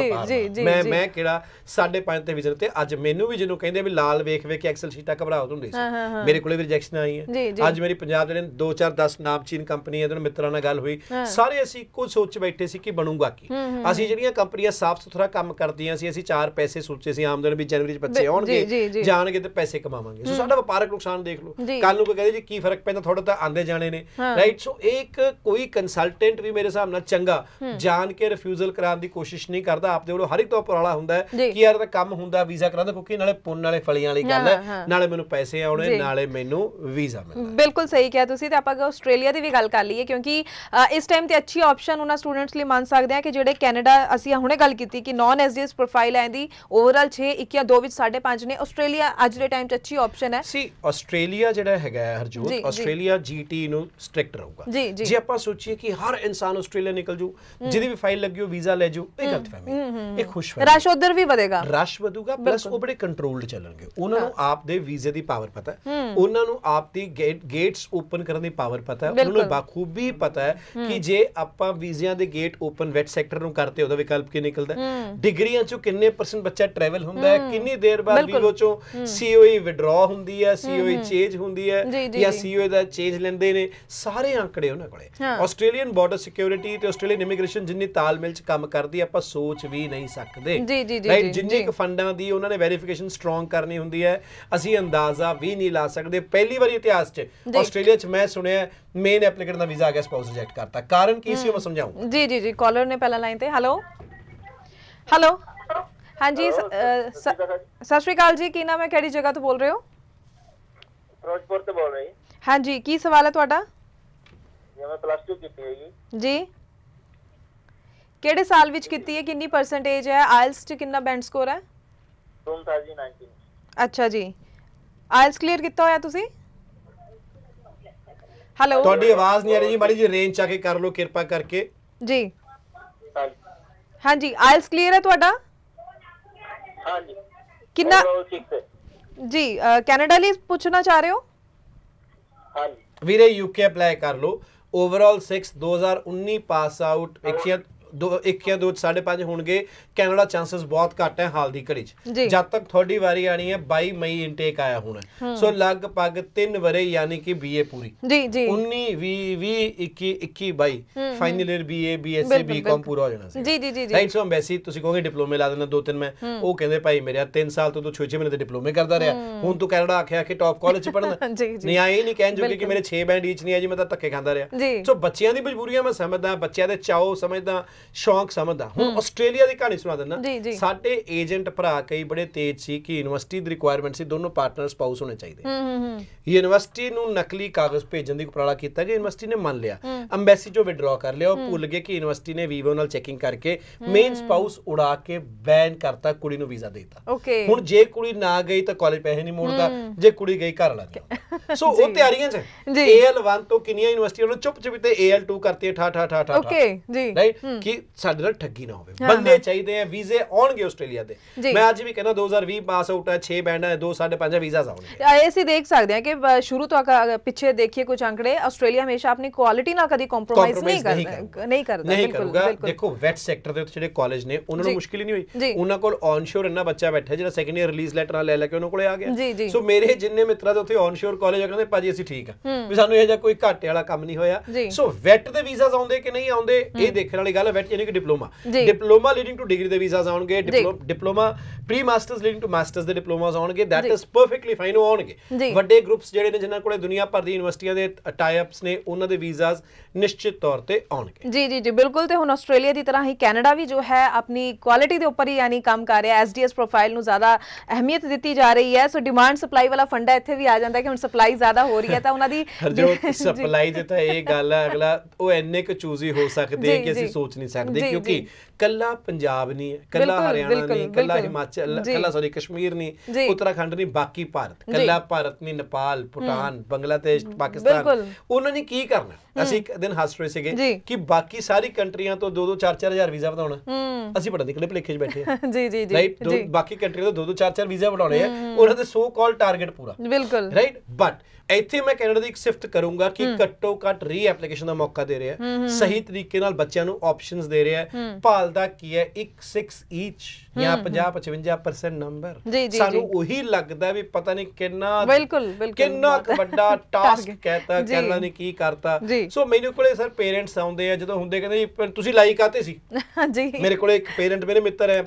ਮੈਂ ਮੈਂ ਕਿਹੜਾ 5.5 ਤੇ ਵਿਜ਼ਨ ਤੇ ਅੱਜ ਮੈਨੂੰ ਵੀ ਜਿਹਨੂੰ ਕਹਿੰਦੇ ਵੀ ਲਾਲ ਵੇਖ ਵੇਖ ਕੇ ਐਕਸਲ ਸ਼ੀਟਾਂ ਘਬਰਾਉਂਦੇ ਹੁੰਦੇ ਸੀ ਮੇਰੇ ਕੋਲੇ ਵੀ ਰਿਜੈਕਸ਼ਨ ਆਈ ਹੈ ਅੱਜ ਮੇਰੀ ਪੰਜਾਬ ਦੇ 2 4 10 ਨਾਮਚੀਨ ਕੰਪਨੀਆਂ ਦੇ ਮਿੱਤਰਾਂ ਨਾਲ ਗੱਲ ਹੋਈ ਸਾਰੇ ਅਸੀਂ ਕੁਝ ਸੋਚ ਬੈਠੇ ਸੀ ਕਿ ਬਣੂਗਾ ਕੀ ਅਸੀਂ ਜਿਹੜੀਆਂ ਕੰਪਨੀਆਂ ਸਾਫ਼ ਸੁਥਰਾ ਕੰਮ ਕਰਦੀਆਂ ਸੀ ਅਸੀਂ ਚਾਰ ਪੈਸੇ ਸੋਚੇ ਸੀ ਆਮਦਨ ਵੀ ਜਨਵਰੀ ਚ ਬੱਚੇ ਆਉਣਗੇ ਜਾਣਗੇ ਤੇ ਪੈਸੇ ਕਮਾਵਾਂਗੇ ਸੋ ਸਾਡਾ ਵਪਾਰਕ ਨੁਕਸਾਨ ਦੇਖ ਲਓ ਕੱਲ ਨੂੰ ਕੋਈ ਕਹਿੰਦੇ ਜੀ ਕੀ ਫਰਕ ਪੈਂਦਾ ਥੋੜਾ ਤਾਂ ਆਂਦੇ ਜਾਣੇ ਨੇ ਰਾਈਟ ਸੋ ਇੱਕ ਕੋਈ ਕੰਸਲਟੈਂਟ ਵੀ ਮੇਰੇ ਹਿਸਾਬ ਨਾਲ ਚੰਗਾ ਜਾਣ ਕੇ ਰਿਫਿਊਜ਼ਲ ਕਰਾਉਣ ਦੀ ਕੋਸ਼ਿਸ਼ ਨਹੀਂ ਕਰਦਾ ਆਪਦੇ ਵੱਲੋਂ ਹਰ ਇੱਕ ਤੋਂ ਉਪਰਾਲਾ ਹੁੰਦਾ ਕਿ ਯਾਰ ਤਾਂ ਕੰਮ ਹੁੰਦਾ ਵੀਜ਼ਾ ਕਰਾਉਂਦਾ ਕਿਉਂਕਿ ਨਾਲੇ ਪੁੰਨ ਨਾਲੇ ਫਲੀਆਂ ਵਾਲੀ ਗੱਲ ਹੈ ਨਾਲੇ ਮੈਨੂੰ ਪੈਸੇ ਆਉਣੇ ਨਾਲੇ ਮੈਨੂੰ ਵੀਜ਼ਾ ਮਿਲਦਾ ਬਿਲਕੁਲ ਸਹੀ ਕਿਹਾ ਤੁਸੀਂ ਤੇ ਆਪਾਂ ਆਸਟ੍ਰੇਲੀਆ ਦੀ ਵੀ ਗੱਲ ਕਰ ਲਈਏ ਕਿਉਂਕਿ ਇਸ ਟਾਈਮ ਤੇ ਅੱਛੀ ਆਪਸ਼ਨ ਉਹਨਾਂ ਸਟੂਡੈਂਟਸ ਲਈ ਮੰਨ ਸਕਦੇ ਆ ਕਿ ਜਿਹੜੇ ਕੈਨੇਡਾ ਅਸੀਂ ਹੁਣੇ ਗੱਲ ਕੀਤੀ ਕਿ ਨਾਨ ਐਸਡੀਐਸ ਪ੍ਰੋਫਾਈਲ ਹੈ ਦੀ ਓਵਰਆਲ 6 1 ਜਾਂ 2 ਵਿੱਚ 5.5 ਨੇ ਆਸਟ੍ਰੇਲੀਆ ਅੱਜ ਦੇ ਟਾਈਮ 'ਚ ਅੱਛੀ ਆਪਸ਼ਨ ਹੈ ਸੀ ਆਸਟ੍ਰੇਲੀਆ ਜਿਹੜਾ ਹੈਗਾ ਹਰਜੋਤ ਆਸਟ੍ਰੇਲੀਆ ਜੀਟੀ ਨੂੰ ਸਟ੍ਰਿਕਟ ਰਹੂਗਾ ਜੇ ਆਪਾਂ ਸੋਚੀਏ ਕਿ ਹਰ ਇਨਸਾਨ ਆਸਟ੍ਰੇਲੀਆ ਨਿਕਲ ਜੂ ਜਿਹਦੀ ਵੀ ਫਾਈਲ ਲੱਗੀ ਹੋ ਵੀਜ਼ਾ ਲੈ ਜੂ ਇਹ ਗਲਤ ਫਹਿਮੀ ਹੈ ਇਹ ਖੁਸ਼ ਫਹਿਮੀ ਰਸ਼ ਉਧਰ ਵੀ ਵਧੇਗਾ ਰਸ਼ ਵਧੂਗਾ ਪਲੱਸ ਉਹ ਬੜੇ ਕੰਟਰੋਲਡ ਚੱਲਣਗੇ ਉਹਨਾਂ ਨੂੰ ਆਪ ਦੇ ਵੀਜ਼ੇ ਦੀ ਪਾਵਰ ਪਤਾ ਹੈ ਉਹਨਾਂ ਨੂੰ ਆਪ ਦੀ ਗੇਟਸ ਓਪਨ ਕਰਨ ਦੀ ਪਾਵਰ ਪਤਾ ਹੈ ਉਹਨਾਂ ਨੂੰ ਬਾਖੂਬੀ ਪਤਾ ਹੈ ਕਿ ਜੇ ਆਪਾਂ ਵੀਜ਼ਿਆਂ ਦੇ ਗੇਟ ਓਪਨ ਵੈਟ ਸੈਕਟਰ ਨੂੰ ਕਰਤੇ ਉਹਦਾ ਵਿਕਲਪ ਕੀ ਨਿਕਲਦਾ ਡਿਗਰੀਆਂ ਚੋਂ ਕਿੰਨੇ ਪਰਸੈਂਟ ਬੱਚਾ ਟਰੈਵਲ ਹੁੰਦਾ ਹੈ ਕਿੰਨੀ ਦੇਰ ਬਾਅਦ ਵੀਵੋ ਚੋਂ ਸੀਓਈ ਵਿਡਰਾ e ਹੁੰਦੀ ਹੈ ਸੀਓਈ ਚੇਂਜ e ਹੁੰਦੀ ਹੈ ਜਾਂ ਸੀਓਏ e ਦਾ ਚੇਂਜ ਲੈਂਦੇ ਨੇ ਸਾਰੇ ਅੰਕੜੇ ਉਹਨਾਂ ਕੋਲੇ ਆਸਟ੍ਰੇਲੀਅਨ ਬਾਰਡਰ ਸਿਕਿਉਰਿਟੀ ਤੇ ਆਸਟ੍ਰੇਲੀਅਨ ਇਮੀਗ੍ਰੇਸ਼ਨ ਜਿੰਨੀ ਤਾਲਮੇਲ ਚ ਕੰਮ ਕਰਦੀ ਆਪਾਂ ਸੋਚ ਵੀ ਨਹੀਂ ਸਕਦੇ ਰਾਈਟ ਜਿੰਨੇ ਕੁ ਫੰਡਾਂ ਦੀ ਉਹਨਾਂ ਨੇ ਵੈਰੀਫਿਕੇਸ਼ਨ ਸਟਰੋਂਗ ਕਰਨੀ ਹੁੰਦੀ ਹੈ ਅਸੀਂ ਅੰਦਾਜ਼ਾ ਵੀ ਨਹੀਂ ਲਾ ਸਕਦੇ ਪਹਿਲੀ ਵਾਰੀ ਇਤਿਹਾਸ 'ਚ ਆਸਟ੍ਰੇਲੀਆ 'ਚ ਮੈਂ ਸੁਣਿਆ ਮੇਨ ਐਪਲੀਕੈਂਟ ਦਾ ਵੀਜ਼ਾ ਆ ਗਿਆ ਸਪਾਊਸ ਰਿਜੈਕਟ ਕਰਤਾ ਕਾਰਨ ਕੀ ਸੀ ਉਹ ਮੈਂ ਸਮਝਾਉਂਗਾ ਜੀ ਜੀ ਜੀ ਕਾਲਰ ਨੇ ਪਹਿਲਾ ਲਾਈਨ ਤੇ ਹੈਲੋ ਹੈਲੋ ਹਾਂਜੀ ਸਤਿ ਸ਼੍ਰੀ ਅਕਾਲ ਜੀ ਕੀ ਨਾਮ ਹੈ ਕਿਹੜੀ ਜਗ੍ਹਾ ਤੋਂ ਬੋਲ ਰਹੇ ਹੋ ਫਿਰੋਜ਼ਪੁਰ ਤੋਂ ਬੋਲ ਰਹੀ ਹਾਂਜੀ ਕੀ ਸਵਾਲ ਹੈ ਤੁਹਾਡਾ ਜੀ ਮੈਂ ਪਲੱਸ 2 ਕੀਤੀ ਹੈ ਜੀ ਜੀ ਕਿਹੜੇ ਸਾਲ ਵਿੱਚ ਕੀਤੀ ਹੈ ਕਿੰਨੀ ਪਰਸੈਂਟੇਜ ਹੈ ਆਇਲਸ 'ਚ ਕਿੰਨਾ ਬੈਂਡ ਸਕੋਰ ਹੈ 2019 ਅੱਛਾ ਜੀ ਆਇਲਸ ਕਲੀਅਰ ਕੀਤਾ ਹੋਇਆ ਤੁਸੀਂ ਹੈਲੋ ਤੁਹਾਡੀ ਆਵਾਜ਼ ਨਹੀਂ ਆ ਰਹੀ ਜੀ ਮਾੜੀ ਜੀ ਰੇਂਜ ਚਾ ਕੇ ਕਰ ਲਓ ਕਿਰਪਾ ਕਰਕੇ ਜੀ ਹਾਂਜੀ ਆਇਲਸ ਕਲੀਅਰ ਹੈ ਤੁਹਾਡਾ ਹਾਂਜੀ ਕਿੰਨਾ ਜੀ ਕੈਨੇਡਾ ਲਈ ਪੁੱਛਣਾ ਚਾਹ ਰਹੇ ਹੋ ਹਾਂਜੀ ਵੀਰੇ यूके अप्लाई कर लो ओवरऑल सिक्स 2019 पास आउट एक ਦੋ ਇੱਕ ਜਾਂ ਦੋ ਸਾਢੇ ਪੰਜ ਹੋਣਗੇ ਕੈਨੇਡਾ ਚਾਂਸਸ ਬਹੁਤ ਘੱਟ ਹੈ ਹਾਲ ਦੀ ਘੜੀ 'ਚ ਜਦ ਤੱਕ ਤੁਹਾਡੀ ਵਾਰੀ ਆਣੀ ਹੈ 22 ਮਈ ਇਨਟੇਕ ਆਇਆ ਹੋਣਾ ਸੋ ਲਗਭਗ 3 ਵਰੇ ਯਾਨੀ ਕਿ ਬੀਏ ਪੂਰੀ ਜੀ ਜੀ 19 20 20 21 21 22 final year BA BSc BCom ਪੂਰਾ ਹੋ ਜਾਣਾ ਸੀ ਜੀ ਜੀ ਜੀ ਰਾਈਟ ਸੋ ਐਮਬੈਸੀ ਤੁਸੀਂ ਕਹੋਗੇ ਡਿਪਲੋਮੇ ਲਾ ਦੇਣਾ ਦੋ ਤਿੰਨ ਮੈਂ ਉਹ ਕਹਿੰਦੇ ਭਾਈ ਮੇਰਾ 3 ਸਾਲ ਤੋਂ ਤੂੰ 6-6 ਮਹੀਨੇ ਦੇ ਡਿਪਲੋਮੇ ਕਰਦਾ ਰਿਹਾ ਹੁਣ ਤੂੰ ਕੈਨੇਡਾ ਆਖਿਆ ਕਿ ਟਾਪ ਕਾਲਜ 'ਚ ਪੜਨਾ [laughs] ਨਹੀਂ ਆਏ ਨਹੀਂ ਕਹਿਣ ਜੋਗੇ ਕਿ ਮੇਰੇ 6 ਬੈਂਡ ਈਚ ਨਹੀਂ ਆ ਜੀ ਮੈਂ ਤਾਂ ਧੱਕੇ ਖਾਂਦਾ ਰਿਹਾ ਸੋ ਬੱਚਿਆਂ ਦੀ ਮਜਬੂਰੀਆਂ ਮੈਂ ਸਮਝਦਾ ਬੱਚਿਆਂ ਦੇ ਚਾਹੋ ਸਮਝਦਾ ਸ਼ੌਂਕ ਸਮਝਦਾ ਹੁਣ ਆਸਟ੍ਰੇਲੀਆ ਦੀ ਕਹਾਣੀ ਸੁਣਾ ਦਿੰਦਾ ਸਾਡੇ ਏਜੰਟ ਭਰਾ ਕਈ ਬੜੇ ਤੇਜ਼ ਸੀ ਕਿ ਯੂਨੀਵਰਸਿਟੀ ਦੀ ਰਿਕੁਆਇਰਮੈਂਟ ਸੀ ਦੋਨੋਂ ਪਾਰਟਨਰ ਸਪਾਊਸ ਹੋਣੇ ਚਾਹੀਦੇ ਯੂਨੀਵਰਸਿਟੀ ਨੂੰ ਨਕਲੀ ਕਾਗਜ਼ ਭੇਜਣ ਦੀ ਉਪਰਾਲਾ ਕੀਤਾ ਕਿ ਯੂਨੀਵਰਸਿਟੀ ਨੇ ਮੰਨ ਲਿਆ ਐਮਬੈਸੀ ਚੋਂ ਵਿਡਰਾ ਕਰ ਲਿਆ ਉਹ ਭੁੱਲ ਗਏ ਕਿ ਯੂਨੀਵਰਸਿਟੀ ਨੇ ਵੀਵੋ ਨਾਲ ਚੈਕਿੰਗ ਕਰਕੇ ਮੇਨ ਸਪਾਊਸ ਉਡਾ ਕੇ ਬੈਨ ਕਰਤਾ ਕੁੜੀ ਨੂੰ ਵੀਜ਼ਾ ਦੇਤਾ ਹੁਣ ਜੇ ਕੁੜੀ ਨਾ ਗਈ ਤਾਂ ਕਾਲਜ ਪੈਸੇ ਨਹੀਂ ਮੋੜਦਾ ਜੇ ਕੁੜੀ ਗਈ ਘਰ ਲੱਗਦਾ ਸੋ [laughs] ਉਹ ਤਿਆਰੀਆਂ ਚ AL1 ਤੋਂ ਕਿੰਨੀਆਂ ਯੂਨੀਵਰਸਿਟੀਆਂ ਨੂੰ ਚੁੱਪ ਚੁਪੀਤੇ AL2 ਕਰਤੀ ਠਾ ਠਾ ਠਾ ਠਾ ਓਕੇ ਜੀ ਰਾਈਟ ਕਿ ਸਾਡੇ ਨਾਲ ਠੱਗੀ ਨਾ ਹੋਵੇ ਬੰਦੇ ਚਾਹੀਦੇ ਆ ਵੀਜ਼ੇ ਆਉਣਗੇ ਆਸਟ੍ਰੇਲੀਆ ਦੇ ਮੈਂ ਅੱਜ ਵੀ ਕਹਿੰਦਾ 2020 ਪਾਸ ਆਊਟ ਹੈ 6 ਬੈਂਡ ਹੈ 2 5 ਵੀਜ਼ਾਸ ਆਉਣਗੇ ਆਏ ਅਸੀਂ ਦੇਖ ਸਕਦੇ ਆ ਕਿ ਸ਼ੁਰੂ ਤੋਂ ਪਿੱਛੇ ਦੇਖੀਏ ਕੁਝ ਅੰਕੜੇ ਆਸਟ੍ਰੇਲੀਆ ਹਮੇਸ਼ਾ ਆਪਣੀ ਕੁਆਲਿਟੀ ਨਾਲ ਕਦੀ ਕੰਪਰੋਮਾਈਜ਼ ਨਹੀਂ ਕਰਦਾ ਨਹੀਂ ਕਰਦਾ ਬਿਲਕੁਲ ਦੇਖੋ ਵੈਟ ਸੈਕਟਰ ਦੇ ਉੱਤੇ ਜਿਹੜੇ ਕਾਲਜ ਨੇ ਉਹਨਾਂ ਨੂੰ ਮੁਸ਼ਕਿਲ ਹੀ ਨਹੀਂ ਹੋਈ ਉਹਨਾਂ ਕੋਲ ਆਨਸ਼ੋਰ ਇੰਨਾ ਬੱਚਾ ਬੈਠਾ ਜਿਹੜਾ ਸੈਕੰਡ ਇਅਰ ਰਿਲੀਜ਼ ਲੈਟਰ ਨਾਲ ਲੈ ਲੈ ਕੇ ਉਹਨਾਂ ਕੋਲੇ ਆ ਗਿਆ ਸੋ ਮੇਰੇ ਜਿੰਨੇ ਮਿੱਤਰਾਂ ਦੇ ਉੱਤੇ ਆਨਸ਼ੋਰ ਕਾਲਜ ਆ ਕਹਿੰਦੇ ਭਾਜੀ ਅਸੀਂ ਠੀਕ ਆ ਵੀ ਸਾਨੂੰ ਇਹ ਜਿਹਾ ਕੋਈ ਘਾਟੇ ਵਾਲਾ ਕੰਮ ਨਹੀਂ ਹੋਇਆ ਸੋ ਵੈਟ ਦੇ ਵੀਜ਼ਾਸ ਆਉਂਦੇ ਕਿ ਨਹੀਂ ਆਉਂਦੇ ਇਹ ਦੇਖਣ ਵਾਲੀ ਗੱਲ ਵੈਟ ਯਾਨੀ ਕਿ diploma diploma leading to degree ਦੇ ਵੀਜ਼ਾਸ ਆਉਣਗੇ diploma pre masters leading to masters ਦੇ ਡਿਪਲੋਮਾਸ ਆਉਣਗੇ ਥੈਟ ਇਜ਼ ਪਰਫੈਕਟਲੀ ਫਾਈਨ ਆਉਣਗੇ ਵੱਡੇ ਗਰੁੱਪਸ ਜਿਹੜੇ ਨੇ ਜਿਨ੍ਹਾਂ ਕੋਲੇ ਦੁਨੀਆ ਭਰ ਦੀ ਯੂਨੀਵਰਸਿਟੀਆਂ ਦੇ ਟਾਈਅਪਸ ਨੇ ਉਹਨਾਂ ਦੇ ਵੀਜ਼ਾਸ ਨਿਸ਼ਚਿਤ ਤੌਰ ਤੇ ਆਉਣਗੇ ਜੀ ਜੀ ਜੀ ਬਿਲਕੁਲ ਤੇ ਹੁਣ ਆਸਟ੍ਰੇਲੀਆ ਦੀ ਤਰ੍ਹਾਂ ਹੀ ਕੈਨੇਡਾ ਵੀ ਜੋ ਹੈ ਆਪਣੀ ਕੁਆਲਿਟੀ ਦੇ ਉੱਪਰ ਹੀ ਯਾਨੀ ਕੰਮ ਕਰ ਰਿਹਾ ਐਸਡੀਐਸ ਪ੍ਰੋਫਾਈਲ ਨੂੰ ਜ਼ਿਆਦਾ ਅਹਿਮੀਅਤ ਦਿੱਤੀ ਜਾ ਰਹੀ ਹੈ ਸੋ ਡਿਮਾਂਡ ਸਪਲਾਈ ਵਾਲਾ ਫੰਡਾ ਇੱਥੇ ਵੀ ਆ ਜਾਂਦਾ ਕਿ ਹੁਣ ਸਪਲਾਈ ਜ਼ਿਆਦਾ ਹੋ ਰਹੀ ਹੈ ਤਾਂ ਉਹਨਾਂ ਦੀ ਜੋ ਸਪਲਾਈ ਦੇ ਤਾਂ ਇਹ ਗੱਲ ਹੈ ਅਗਲਾ ਉਹ ਐਨੇ ਕੁ ਚੂਜ਼ੀ ਹੋ ਸਕਦੇ ਕਿ ਅਸੀਂ ਸੋਚ ਨਹੀਂ ਨਹੀਂ ਸਕਦੇ ਕਿਉਂਕਿ ਕੱਲਾ ਪੰਜਾਬ ਨਹੀਂ ਕੱਲਾ ਹਰਿਆਣਾ ਨਹੀਂ ਕੱਲਾ ਹਿਮਾਚਲ ਕੱਲਾ ਸੌਰੀ ਕਸ਼ਮੀਰ ਨਹੀਂ ਉੱਤਰਾਖੰਡ ਨਹੀਂ ਬਾਕੀ ਭਾਰਤ ਕੱਲਾ ਭਾਰਤ ਨਹੀਂ ਨੇਪਾਲ ਭੂਟਾਨ ਬੰਗਲਾਦੇਸ਼ ਪਾਕਿਸਤਾਨ ਉਹਨਾਂ ਨੇ ਕੀ ਕਰਨਾ ਅਸੀਂ ਇੱਕ ਦਿਨ ਹੱਸ ਰਹੇ ਸੀਗੇ ਕਿ ਬਾਕੀ ਸਾਰੀ ਕੰਟਰੀਆਂ ਤੋਂ 2-2 4-4000 ਵੀਜ਼ਾ ਵਧਾਉਣਾ ਅਸੀਂ ਪੜਾ ਦੇ ਕਿਲੇ ਭਲੇਖੇ 'ਚ ਬੈਠੇ ਆ [laughs] ਜੀ ਜੀ ਜੀ ਰਾਈਟ ਬਾਕੀ ਕੰਟਰੀਆਂ ਤੋਂ 2-2 4-4 ਵੀਜ਼ਾ ਵਧਾਉਣੇ ਆ ਉਹਨਾਂ ਦੇ ਸੋ ਕਾਲ ਟਾਰਗੇਟ ਪੂਰਾ ਬਿਲਕੁਲ ਰਾਈਟ ਬਟ ਇੱਥੇ ਮੈਂ ਕੈਨੇਡਾ ਦੀ ਇੱਕ ਸਿਫਤ ਕਰੂੰਗਾ ਕਿ ਘੱਟੋ ਘੱਟ ਰੀ ਐਪਲੀਕੇਸ਼ਨ ਦਾ ਮੌਕਾ ਦੇ ਰਿਹਾ ਸਹੀ ਤਰੀਕੇ ਨਾਲ ਬੱਚਿਆਂ ਨੂੰ ਆਪਸ਼ਨਸ ਦੇ ਰਿਹਾ ਹੈ ਭਾਲਦਾ ਕੀ ਹੈ 1 6 ਈਚ ਜਾਂ 50 55% ਨੰਬਰ ਸਾਨੂੰ ਉਹੀ ਲੱਗਦਾ ਵੀ ਪਤਾ ਨਹੀਂ ਕਿੰਨਾ ਬਿਲਕੁਲ ਬਿਲਕੁਲ ਕਿੰਨਾ ਵੱਡਾ ਟਾਸਕ ਕਹਤਾ ਕਹਿੰਦਾ ਨੇ ਕੀ ਕਰਤਾ ਸੋ ਮੈਨੂੰ ਕੋਲੇ ਸਰ ਪੇਰੈਂਟਸ ਆਉਂਦੇ ਆ ਜਦੋਂ ਹੁੰਦੇ ਕਹਿੰਦੇ ਤੁਸੀਂ ਲਾਈ ਆਤੇ ਸੀ [laughs] ਜੀ ਮੇਰੇ ਕੋਲੇ ਇੱਕ ਪੇਰੈਂਟ ਮੇਰੇ ਮਿੱਤਰ ਹੈ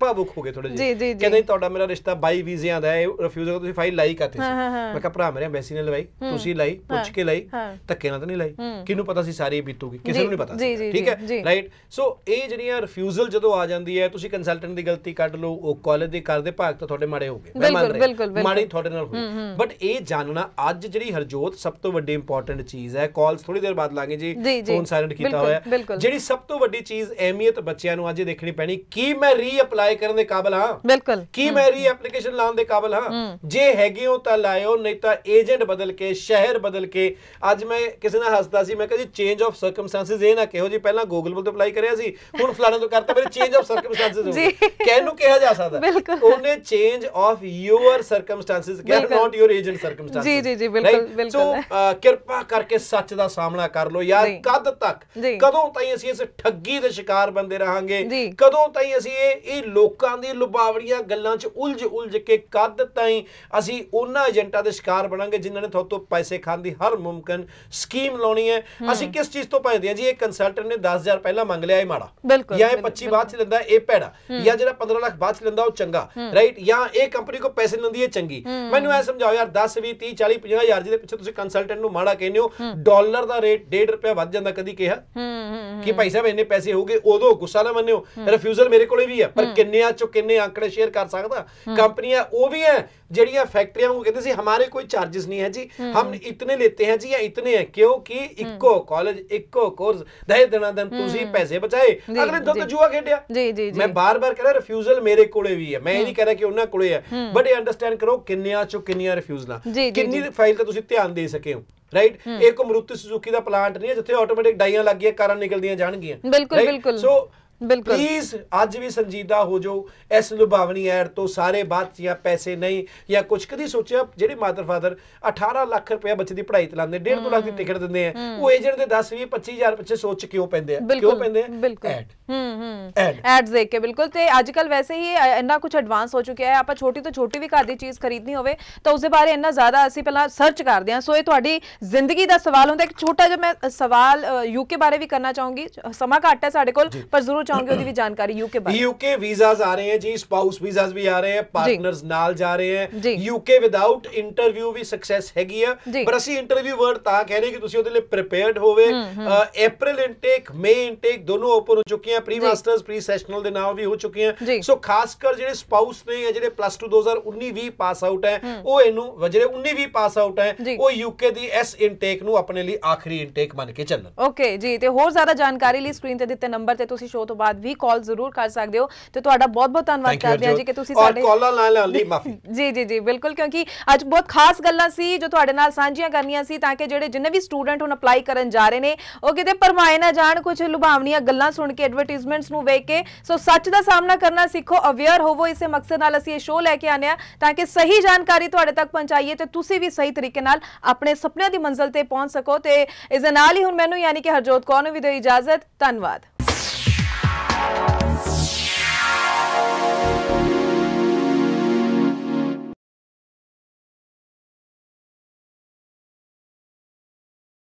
ਭਾਵੁਕ ਹੋ ਗਏ ਥੋੜੇ ਜਿਹੇ ਕਹਿੰਦੇ ਤੁਹਾਡਾ ਮੇਰਾ ਰਿਸ਼ਤਾ 22 ਵੀਜ਼ਿਆਂ ਦਾ ਹੈ ਰਿਫਿਊਜ਼ ਹੋ ਤੁਸੀਂ ਫਾਈਲ ਲਾਈ ਆਤੇ ਸੀ ਮੈਂ ਕਿਹਾ ਭਰਾ ਮੇਰੇ ਅਸੀਂ ਨੇ ਲਵਾਈ ਤੁਸੀਂ ਲਈ ਪੁੱਛ ਕੇ ਲਈ ਧੱਕੇ ਨਾਲ ਤਾਂ ਨਹੀਂ ਲਈ ਕਿਹਨੂੰ ਪਤਾ ਸੀ ਸਾਰੀ ਬੀਤੂਗੀ ਕਿਸੇ ਨੂੰ ਨਹੀਂ ਪਤਾ ਠੀਕ ਹੈ ਰਾਈਟ ਸੋ ਇਹ ਜਿਹੜੀਆਂ ਰਿਫਿਊਜ਼ਲ ਜਦੋਂ ਆ ਜਾਂਦੀ ਹੈ ਤੁਸੀਂ ਕੰਸਲਟੈਂਟ ਦੀ ਗਲਤੀ ਕੱਢ ਲਓ ਉਹ ਕਾਲਜ ਦੇ ਕਰਦੇ ਭਾਗ ਤਾਂ ਤੁਹਾਡੇ ਮਾੜੇ ਹੋ ਗਏ ਮੈਂ ਮੰਨ ਰਿਹਾ ਮਾੜੀ ਤੁਹਾਡੇ ਨਾਲ ਹੋਈ ਬਟ ਇਹ ਜਾਣਨਾ ਅੱਜ ਜਿਹੜੀ ਹਰਜੋਤ ਸਭ ਤੋਂ ਵੱਡੀ ਇੰਪੋਰਟੈਂਟ ਚੀਜ਼ ਹੈ ਕਾਲਸ ਥੋੜੀ ਦੇਰ ਬਾਅਦ ਲਾਂਗੇ ਜੀ ਫੋਨ ਸਾਇਲੈਂਟ ਕੀਤਾ ਹੋਇਆ ਜਿਹੜੀ ਸਭ ਤੋਂ ਵੱਡੀ ਚੀਜ਼ ਅਹਿਮੀਅਤ ਬੱਚਿਆਂ ਨੂੰ ਅੱਜ ਦੇਖਣੀ ਪੈਣੀ ਕੀ ਮੈਂ ਰੀਅਪਲਾਈ ਕਰਨ ਦੇ ਕਾਬਿਲ ਹਾਂ ਬਿਲਕੁਲ ਕੀ ਮੈਂ ਰੀਐਪਲੀਕੇਸ਼ਨ ਲਾਉਣ ਦੇ ਕਾਬਿਲ ਹਾਂ ਜੇ ਹੈਗੇ ਹੋ ਤਾਂ ਲਾਇਓ ਨਹੀਂ ਤਾਂ ਏਜ ਸਟੇਟ ਬਦਲ ਕੇ ਸ਼ਹਿਰ ਬਦਲ ਕੇ ਅੱਜ ਮੈਂ ਕਿਸੇ ਨਾਲ ਹੱਸਦਾ ਸੀ ਮੈਂ ਕਿਹਾ ਜੀ ਚੇਂਜ ਆਫ ਸਰਕਮਸਟੈਂਸਸ ਇਹ ਨਾ ਕਿਹੋ ਜੀ ਪਹਿਲਾਂ ਗੂਗਲ ਤੇ ਅਪਲਾਈ ਕਰਿਆ ਸੀ ਹੁਣ ਫਲਾਣੇ ਤੋਂ ਕਰਤਾ ਮੇਰੇ ਚੇਂਜ ਆਫ ਸਰਕਮਸਟੈਂਸਸ ਹੋ [laughs] ਗਏ ਕਿਹਨੂੰ ਕਿਹਾ ਜਾ ਸਕਦਾ ਉਹਨੇ ਚੇਂਜ ਆਫ ਯੂਅਰ ਸਰਕਮਸਟੈਂਸਸ ਕਿਹਾ ਨਾਟ ਯੂਅਰ ਏਜੰਟ ਸਰਕਮਸਟੈਂਸਸ ਜੀ ਜੀ ਜੀ ਬਿਲਕੁਲ ਬਿਲਕੁਲ ਸੋ ਕਿਰਪਾ ਕਰਕੇ ਸੱਚ ਦਾ ਸਾਹਮਣਾ ਕਰ ਲਓ ਯਾਰ ਕਦ ਤੱਕ ਕਦੋਂ ਤਾਈਂ ਅਸੀਂ ਇਸ ਠੱਗੀ ਦੇ ਸ਼ਿਕਾਰ ਬੰਦੇ ਰਹਾਂਗੇ ਕਦੋਂ ਤਾਈਂ ਅਸੀਂ ਇਹ ਇਹ ਲੋਕਾਂ ਦੀ ਲੁਭਾਵੜੀਆਂ ਗੱਲਾਂ 'ਚ ਉਲਝ ਉਲਝ ਕੇ ਕਦ ਤਾਈਂ ਅਸੀਂ ਉਹਨਾਂ ਏਜੰਟਾਂ ਦੇ ਸ਼ਿਕਾਰ ਬਣਾਂਗੇ ਜਿਨ੍ਹਾਂ ਨੇ ਤੁਹਾਤੋਂ ਪੈਸੇ ਖਾਣ ਦੀ ਹਰ ਮੁਮਕਨ ਸਕੀਮ ਲਾਉਣੀ ਹੈ ਅਸੀਂ ਕਿਸ ਚੀਜ਼ ਤੋਂ ਭਜਦੇ ਹਾਂ ਜੀ ਇਹ ਕੰਸਲਟੈਂਟ ਨੇ 10000 ਪਹਿਲਾਂ ਮੰਗ ਲਿਆ ਇਹ ਮਾੜਾ ਜਾਂ ਇਹ 25 ਬਾਅਦ ਚ ਲੈਂਦਾ ਇਹ ਭੈੜਾ ਜਾਂ ਜਿਹੜਾ 15 ਲੱਖ ਬਾਅਦ ਚ ਲੈਂਦਾ ਉਹ ਚੰਗਾ ਰਾਈਟ ਜਾਂ ਇਹ ਕੰਪਨੀ ਕੋ ਪੈਸੇ ਲੈਂਦੀ ਹੈ ਚੰਗੀ ਮੈਨੂੰ ਐ ਸਮਝਾਓ ਯਾਰ 10 20 30 40 50 ਹਜ਼ਾਰ ਜੀ ਦੇ ਪਿੱਛੇ ਤੁਸੀਂ ਕੰਸਲਟੈਂਟ ਨੂੰ ਮਾੜਾ ਕਹਿੰਦੇ ਹੋ ਡਾਲਰ ਦਾ ਰੇਟ 1.5 ਰੁਪਏ ਵੱਧ ਜਾਂਦਾ ਕਦੀ ਕਿਹਾ ਕਿ ਭਾਈ ਸਾਹਿਬ ਇੰਨੇ ਪੈਸੇ ਹੋਗੇ ਉਦੋਂ ਗੁੱਸਾ ਨਾ ਮੰਨਿਓ ਰਿਫਿਊਜ਼ਲ ਮੇਰੇ ਕੋਲੇ ਵੀ ਹੈ ਪਰ ਆ ਚੋ ਕਿੰਨੇ ਅੰਕੜੇ ਸ਼ੇਅਰ ਕਰ ਸਕਦਾ ਕੰਪਨੀਆਂ ਉਹ ਵੀ ਹੈ ਜਿਹੜੀਆਂ ਫੈਕਟਰੀਆਂ ਨੂੰ ਕਹਿੰਦੇ ਸੀ ਹਮਾਰੇ ਕੋਈ ਚਾਰਜਸ ਨਹੀਂ नहीं ਹੈ ਜੀ ਹਮ ਇਤਨੇ लेते ਹੈ ਜੀ ਜਾਂ ਇਤਨੇ ਹੈ ਕਿਉਂਕਿ ਇੱਕੋ ਕਾਲਜ ਇੱਕੋ ਕੋਰਸ ਦੇ ਦਿਨਾਂ ਦਿਨ ਤੁਸੀਂ ਪੈਸੇ ਬਚਾਏ ਅਗਲੇ ਦੁੱਧ ਜੂਆ ਖੇਡਿਆ ਜੀ ਜੀ ਮੈਂ ਬਾਰ-ਬਾਰ ਕਹਿੰਦਾ ਰਿਫਿਊਜ਼ਲ ਮੇਰੇ ਕੋਲੇ ਵੀ ਹੈ ਮੈਂ ਇਹ ਨਹੀਂ ਕਹਿ ਰਿਹਾ ਕਿ ਉਹਨਾਂ ਕੋਲੇ ਹੈ ਬਟ ਇਹ ਅੰਡਰਸਟੈਂਡ ਕਰੋ ਕਿੰਨਿਆਂ ਚੋਂ ਕਿੰਨੀਆਂ ਰਿਫਿਊਜ਼ਲਾਂ ਕਿੰਨੀ ਫਾਈਲ ਤੇ ਤੁਸੀਂ ਧਿਆਨ ਦੇ ਸਕੇ ਹੋ ਰਾਈਟ ਇਹ ਕੋਈ ਮਰੂਤੀ ਸੁਜ਼ੂਕੀ ਦਾ ਪਲਾਂਟ ਨਹੀਂ ਹੈ ਜਿੱਥੇ ਆਟੋਮੈਟਿਕ ਡਾਈਆਂ ਲੱਗ ਗਈਆਂ ਕਾਰਾਂ ਨਿਕਲਦੀਆਂ ਜਾਣਗੀਆਂ ਬਿਲਕੁਲ ਬਿਲਕੁਲ ਸੋ ਬਿਲਕੁਲ ਪਲੀਜ਼ ਅੱਜ ਵੀ ਸੰਜੀਦਾ ਹੋ ਜਾਓ ਇਸ ਲੁਭਾਵਣੀ ਐਡ ਤੋਂ ਸਾਰੇ ਬਾਤ ਜਾਂ ਪੈਸੇ ਨਹੀਂ ਜਾਂ ਕੁਝ ਕਦੀ ਸੋਚਿਆ ਜਿਹੜੇ ਮਾਦਰ ਫਾਦਰ 18 ਲੱਖ ਰੁਪਏ ਬੱਚੇ ਦੀ ਪੜ੍ਹਾਈ ਤੇ ਲਾਉਂਦੇ 1.5 ਲੱਖ ਦੀ ਟਿਕਟ ਦਿੰਦੇ ਆ ਉਹ ਏਜੰਟ ਦੇ 10 20 25000 ਪਿੱਛੇ ਸੋਚ ਕਿਉਂ ਪੈਂਦੇ ਆ ਕਿਉਂ ਪੈਂਦੇ ਆ ਐਡ ਹੂੰ ਹੂੰ ਐਡਸ ਦੇਖ ਕੇ ਬਿਲਕੁਲ ਤੇ ਅੱਜ ਕੱਲ ਵੈਸੇ ਹੀ ਇੰਨਾ ਕੁਝ ਐਡਵਾਂਸ ਹੋ ਚੁੱਕਿਆ ਹੈ ਆਪਾਂ ਛੋਟੀ ਤੋਂ ਛੋਟੀ ਵੀ ਘਰ ਦੀ ਚੀਜ਼ ਖਰੀਦਣੀ ਹੋਵੇ ਤਾਂ ਉਸ ਦੇ ਬਾਰੇ ਇੰਨਾ ਜ਼ਿਆਦਾ ਅਸੀਂ ਪਹਿਲਾਂ ਸਰਚ ਕਰਦੇ ਹਾਂ ਸੋ ਇਹ ਤੁਹਾਡੀ ਜ਼ਿੰਦਗੀ ਦਾ ਸਵਾਲ ਹੁੰਦਾ ਇੱਕ ਛੋਟਾ ਜਿਹਾ ਮੈਂ ਸਵਾਲ ਯੂਕੇ ਬਾਰੇ ਵੀ ਕਰਨਾ ਚਾਹੂੰਗੀ ਸਮਾਂ ਘੱਟ ਹੈ ਸਾਡੇ ਕੋਲ ਪਰ ਜ਼ਰੂਰ ਚਾਹੂੰਗੀ ਉਹਦੀ ਵੀ ਜਾਣਕਾਰੀ ਯੂਕੇ ਬਾਰੇ ਯੂਕੇ ਵੀਜ਼ਾਸ ਆ ਰਹੇ ਹੈ ਜੀ ਸਪਾਊਸ ਵੀਜ਼ਾਸ ਵੀ ਆ ਰਹੇ ਹੈ ਪਾਰਟਨਰਸ ਨਾਲ ਜਾ ਰਹੇ ਹੈ ਯੂਕੇ ਵਿਦਆਊਟ ਇੰਟਰਵਿਊ ਵੀ ਸਕਸੈਸ ਹੈਗੀ ਆ ਪਰ ਅਸੀਂ ਇੰਟਰਵਿਊ ਵਰਡ ਤਾਂ ਕਹਿ ਰਹੇ ਕਿ ਤੁਸੀਂ ਉਹਦੇ ਲਈ ਪ੍ਰੀਪੇਅਰਡ ਹੋਵੇ ਅਪ੍ਰੈਲ ਇਨਟੇਕ ਮਈ ਇਨਟੇਕ ਦੋਨੋਂ ਓਪਨ ਹੋ ਚੁੱਕੀਆਂ ਚੁੱਕੀਆਂ ਪ੍ਰੀ ਮਾਸਟਰਸ ਪ੍ਰੀ ਸੈਸ਼ਨਲ ਦੇ ਨਾਮ ਵੀ ਹੋ ਚੁੱਕੀਆਂ ਸੋ ਖਾਸ ਕਰ ਜਿਹੜੇ ਸਪਾਊਸ ਨੇ ਜਾਂ ਜਿਹੜੇ ਪਲੱਸ 2 2019 20 ਪਾਸ ਆਊਟ ਹੈ ਉਹ ਇਹਨੂੰ ਵਜਰੇ 19 20 ਪਾਸ ਆਊਟ ਹੈ ਉਹ ਯੂਕੇ ਦੀ ਐਸ ਇਨਟੇਕ ਨੂੰ ਆਪਣੇ ਲਈ ਆਖਰੀ ਇਨਟੇਕ ਮੰਨ ਕੇ ਚੱਲਣ ਓਕੇ ਜੀ ਤੇ ਹੋਰ ਜ਼ਿਆਦਾ ਜਾਣਕਾਰੀ ਲਈ ਸਕਰੀਨ ਤੇ ਦਿੱਤੇ ਨੰਬਰ ਤੇ ਤੁਸੀਂ ਸ਼ੋਅ ਤੋਂ ਬਾਅਦ ਵੀ ਕਾਲ ਜ਼ਰੂਰ ਕਰ ਸਕਦੇ ਹੋ ਤੇ ਤੁਹਾਡਾ ਬਹੁਤ-ਬਹੁਤ ਧੰਨਵਾਦ ਕਰਦੇ ਹਾਂ ਜੀ ਕਿ ਤੁਸੀਂ ਸਾਡੇ ਕਾਲਾਂ ਨਾਲ ਲੈਣ ਲਈ ਮਾਫੀ ਜੀ ਜੀ ਜੀ ਬਿਲਕੁਲ ਕਿਉਂਕਿ ਅੱਜ ਬਹੁਤ ਖਾਸ ਗੱਲਾਂ ਸੀ ਜੋ ਤੁਹਾਡੇ ਨਾਲ ਸਾਂਝੀਆਂ ਕਰਨੀਆਂ ਸੀ ਤਾਂ ਕਿ ਜਿਹੜੇ ਜਿੰਨੇ ਵੀ ਸਟੂਡੈਂਟ ਹੁਣ ਅਪਲਾਈ ਕਰਨ ਜਾ ਰਹੇ ਨੇ ਉਹ ਕਿਤੇ ਪਰਮਾਏ ਨਾ ਜਾਣ ਕੁਝ ਲੁਭਾਵਣੀਆਂ ਗੱਲਾਂ ਸੁਣ ਕੇ ਐਡਵਰਟਾਈਜ਼ਮੈਂਟਸ ਨੂੰ ਵੇਖ ਕੇ ਸੋ ਸੱਚ ਦਾ ਸਾਹਮਣਾ ਕਰਨਾ ਸਿੱਖੋ ਅਵੇਅਰ ਹੋਵੋ ਇਸੇ ਮਕਸਦ ਨਾਲ ਅਸੀਂ ਇਹ ਸ਼ੋਅ ਲੈ ਕੇ ਆਨੇ ਆ ਤਾਂ ਕਿ ਸਹੀ ਜਾਣਕਾਰੀ ਤੁਹਾਡੇ ਤੱਕ ਪਹੁੰਚਾਈਏ ਤੇ ਤੁਸੀਂ ਵੀ ਸਹੀ ਤਰੀਕੇ ਨਾਲ ਆਪਣੇ ਸੁਪਨਿਆਂ ਦੀ ਮੰਜ਼ਿਲ ਤੇ ਪਹੁੰਚ ਸਕੋ ਤੇ ਇਸ ਨਾਲ ਹੀ ਹੁਣ ਮੈਨੂੰ ਯਾਨੀ ਕਿ ਹਰਜੋਤ ਕੌਰ ਨੂੰ ਵੀ ਦਿਓ ਇਜਾਜ਼ਤ ਧੰਨਵਾਦ